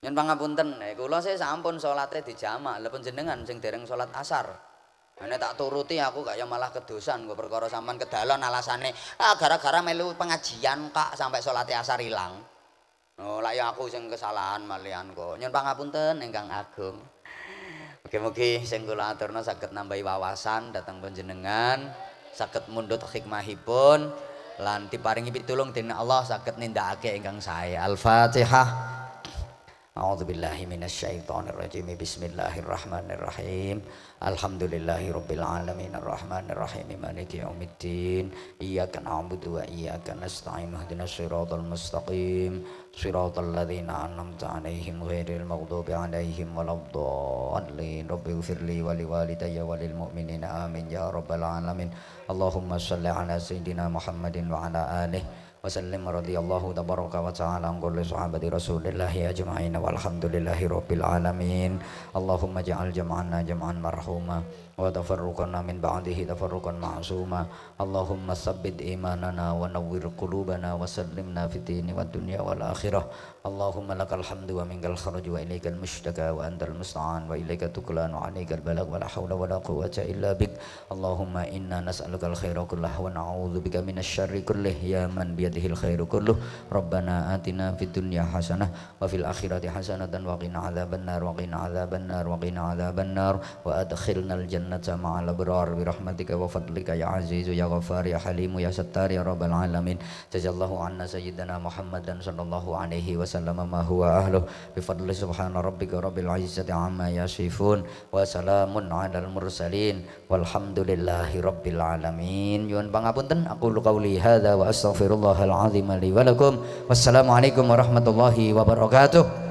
Yen pangapunten, eh, kula saya sampun salate dijamak, lha panjenengan sing dereng salat asar. Ini tak turuti aku kayak ya malah kedosan gue perkara sampean kedalon alasane ah gara-gara melu pengajian kak sampai sholat asar hilang. Oh, lah ya aku sing kesalahan malian kok. Nyun pangapunten ingkang agung. Mugi-mugi sing kula aturna saged nambahi wawasan dhateng panjenengan, saged mundhut hikmahipun lan diparingi pitulung dening Allah saged nindakake ingkang sae. Al-Fatihah. A'udzu billahi minasyaitonir rajim. Bismillahirrahmanirrahim. Alhamdulillahirabbil alamin arrahmanirrahim maliki yaumiddin. Iyyaka na'budu wa iyyaka nasta'in. Ihdinas siratal mustaqim. Siratal ladzina an'amta 'alaihim ghairil maghdubi 'alaihim waladdallin. Rabbi ighfirli wa liwalidayya amin ya rabbal alamin. Allahumma shalli ala sayidina Muhammadin wa ala alihi وسلم رضي الله تبارك وتعالى عن كل صحابة رسول الله أجمعين والحمد لله رب العالمين اللهم اجعل جمعنا جمعا مرحوما وتفرقنا من بعده تفرقا معصوما اللهم ثبت إيماننا ونور قلوبنا وسلمنا في الدين والدنيا والآخرة اللهم لك الحمد ومنك الخرج وإليك المشتكى وأنت المستعان وإليك تكلان وعليك البلاغ ولا حول ولا قوة إلا بك اللهم إنا نسألك الخير كله ونعوذ بك من الشر كله يا من بيده الخير كله ربنا آتنا في الدنيا حسنة وفي الآخرة حسنة وقنا عذاب النار وقنا عذاب النار وقنا عذاب النار وأدخلنا الجنة jannata ma'al abrar bi rahmatika wa fadlika ya azizu ya ghafar ya halimu ya sattar ya rabbal alamin jazakallahu anna sayyidina muhammadan sallallahu alaihi wasallam ma huwa ahluh bi fadli subhana rabbika rabbil izzati amma yasifun wa salamun alal mursalin walhamdulillahi rabbil alamin yuan pangapunten aku lu qauli hadza wa astaghfirullahal azim li wa lakum warahmatullahi wabarakatuh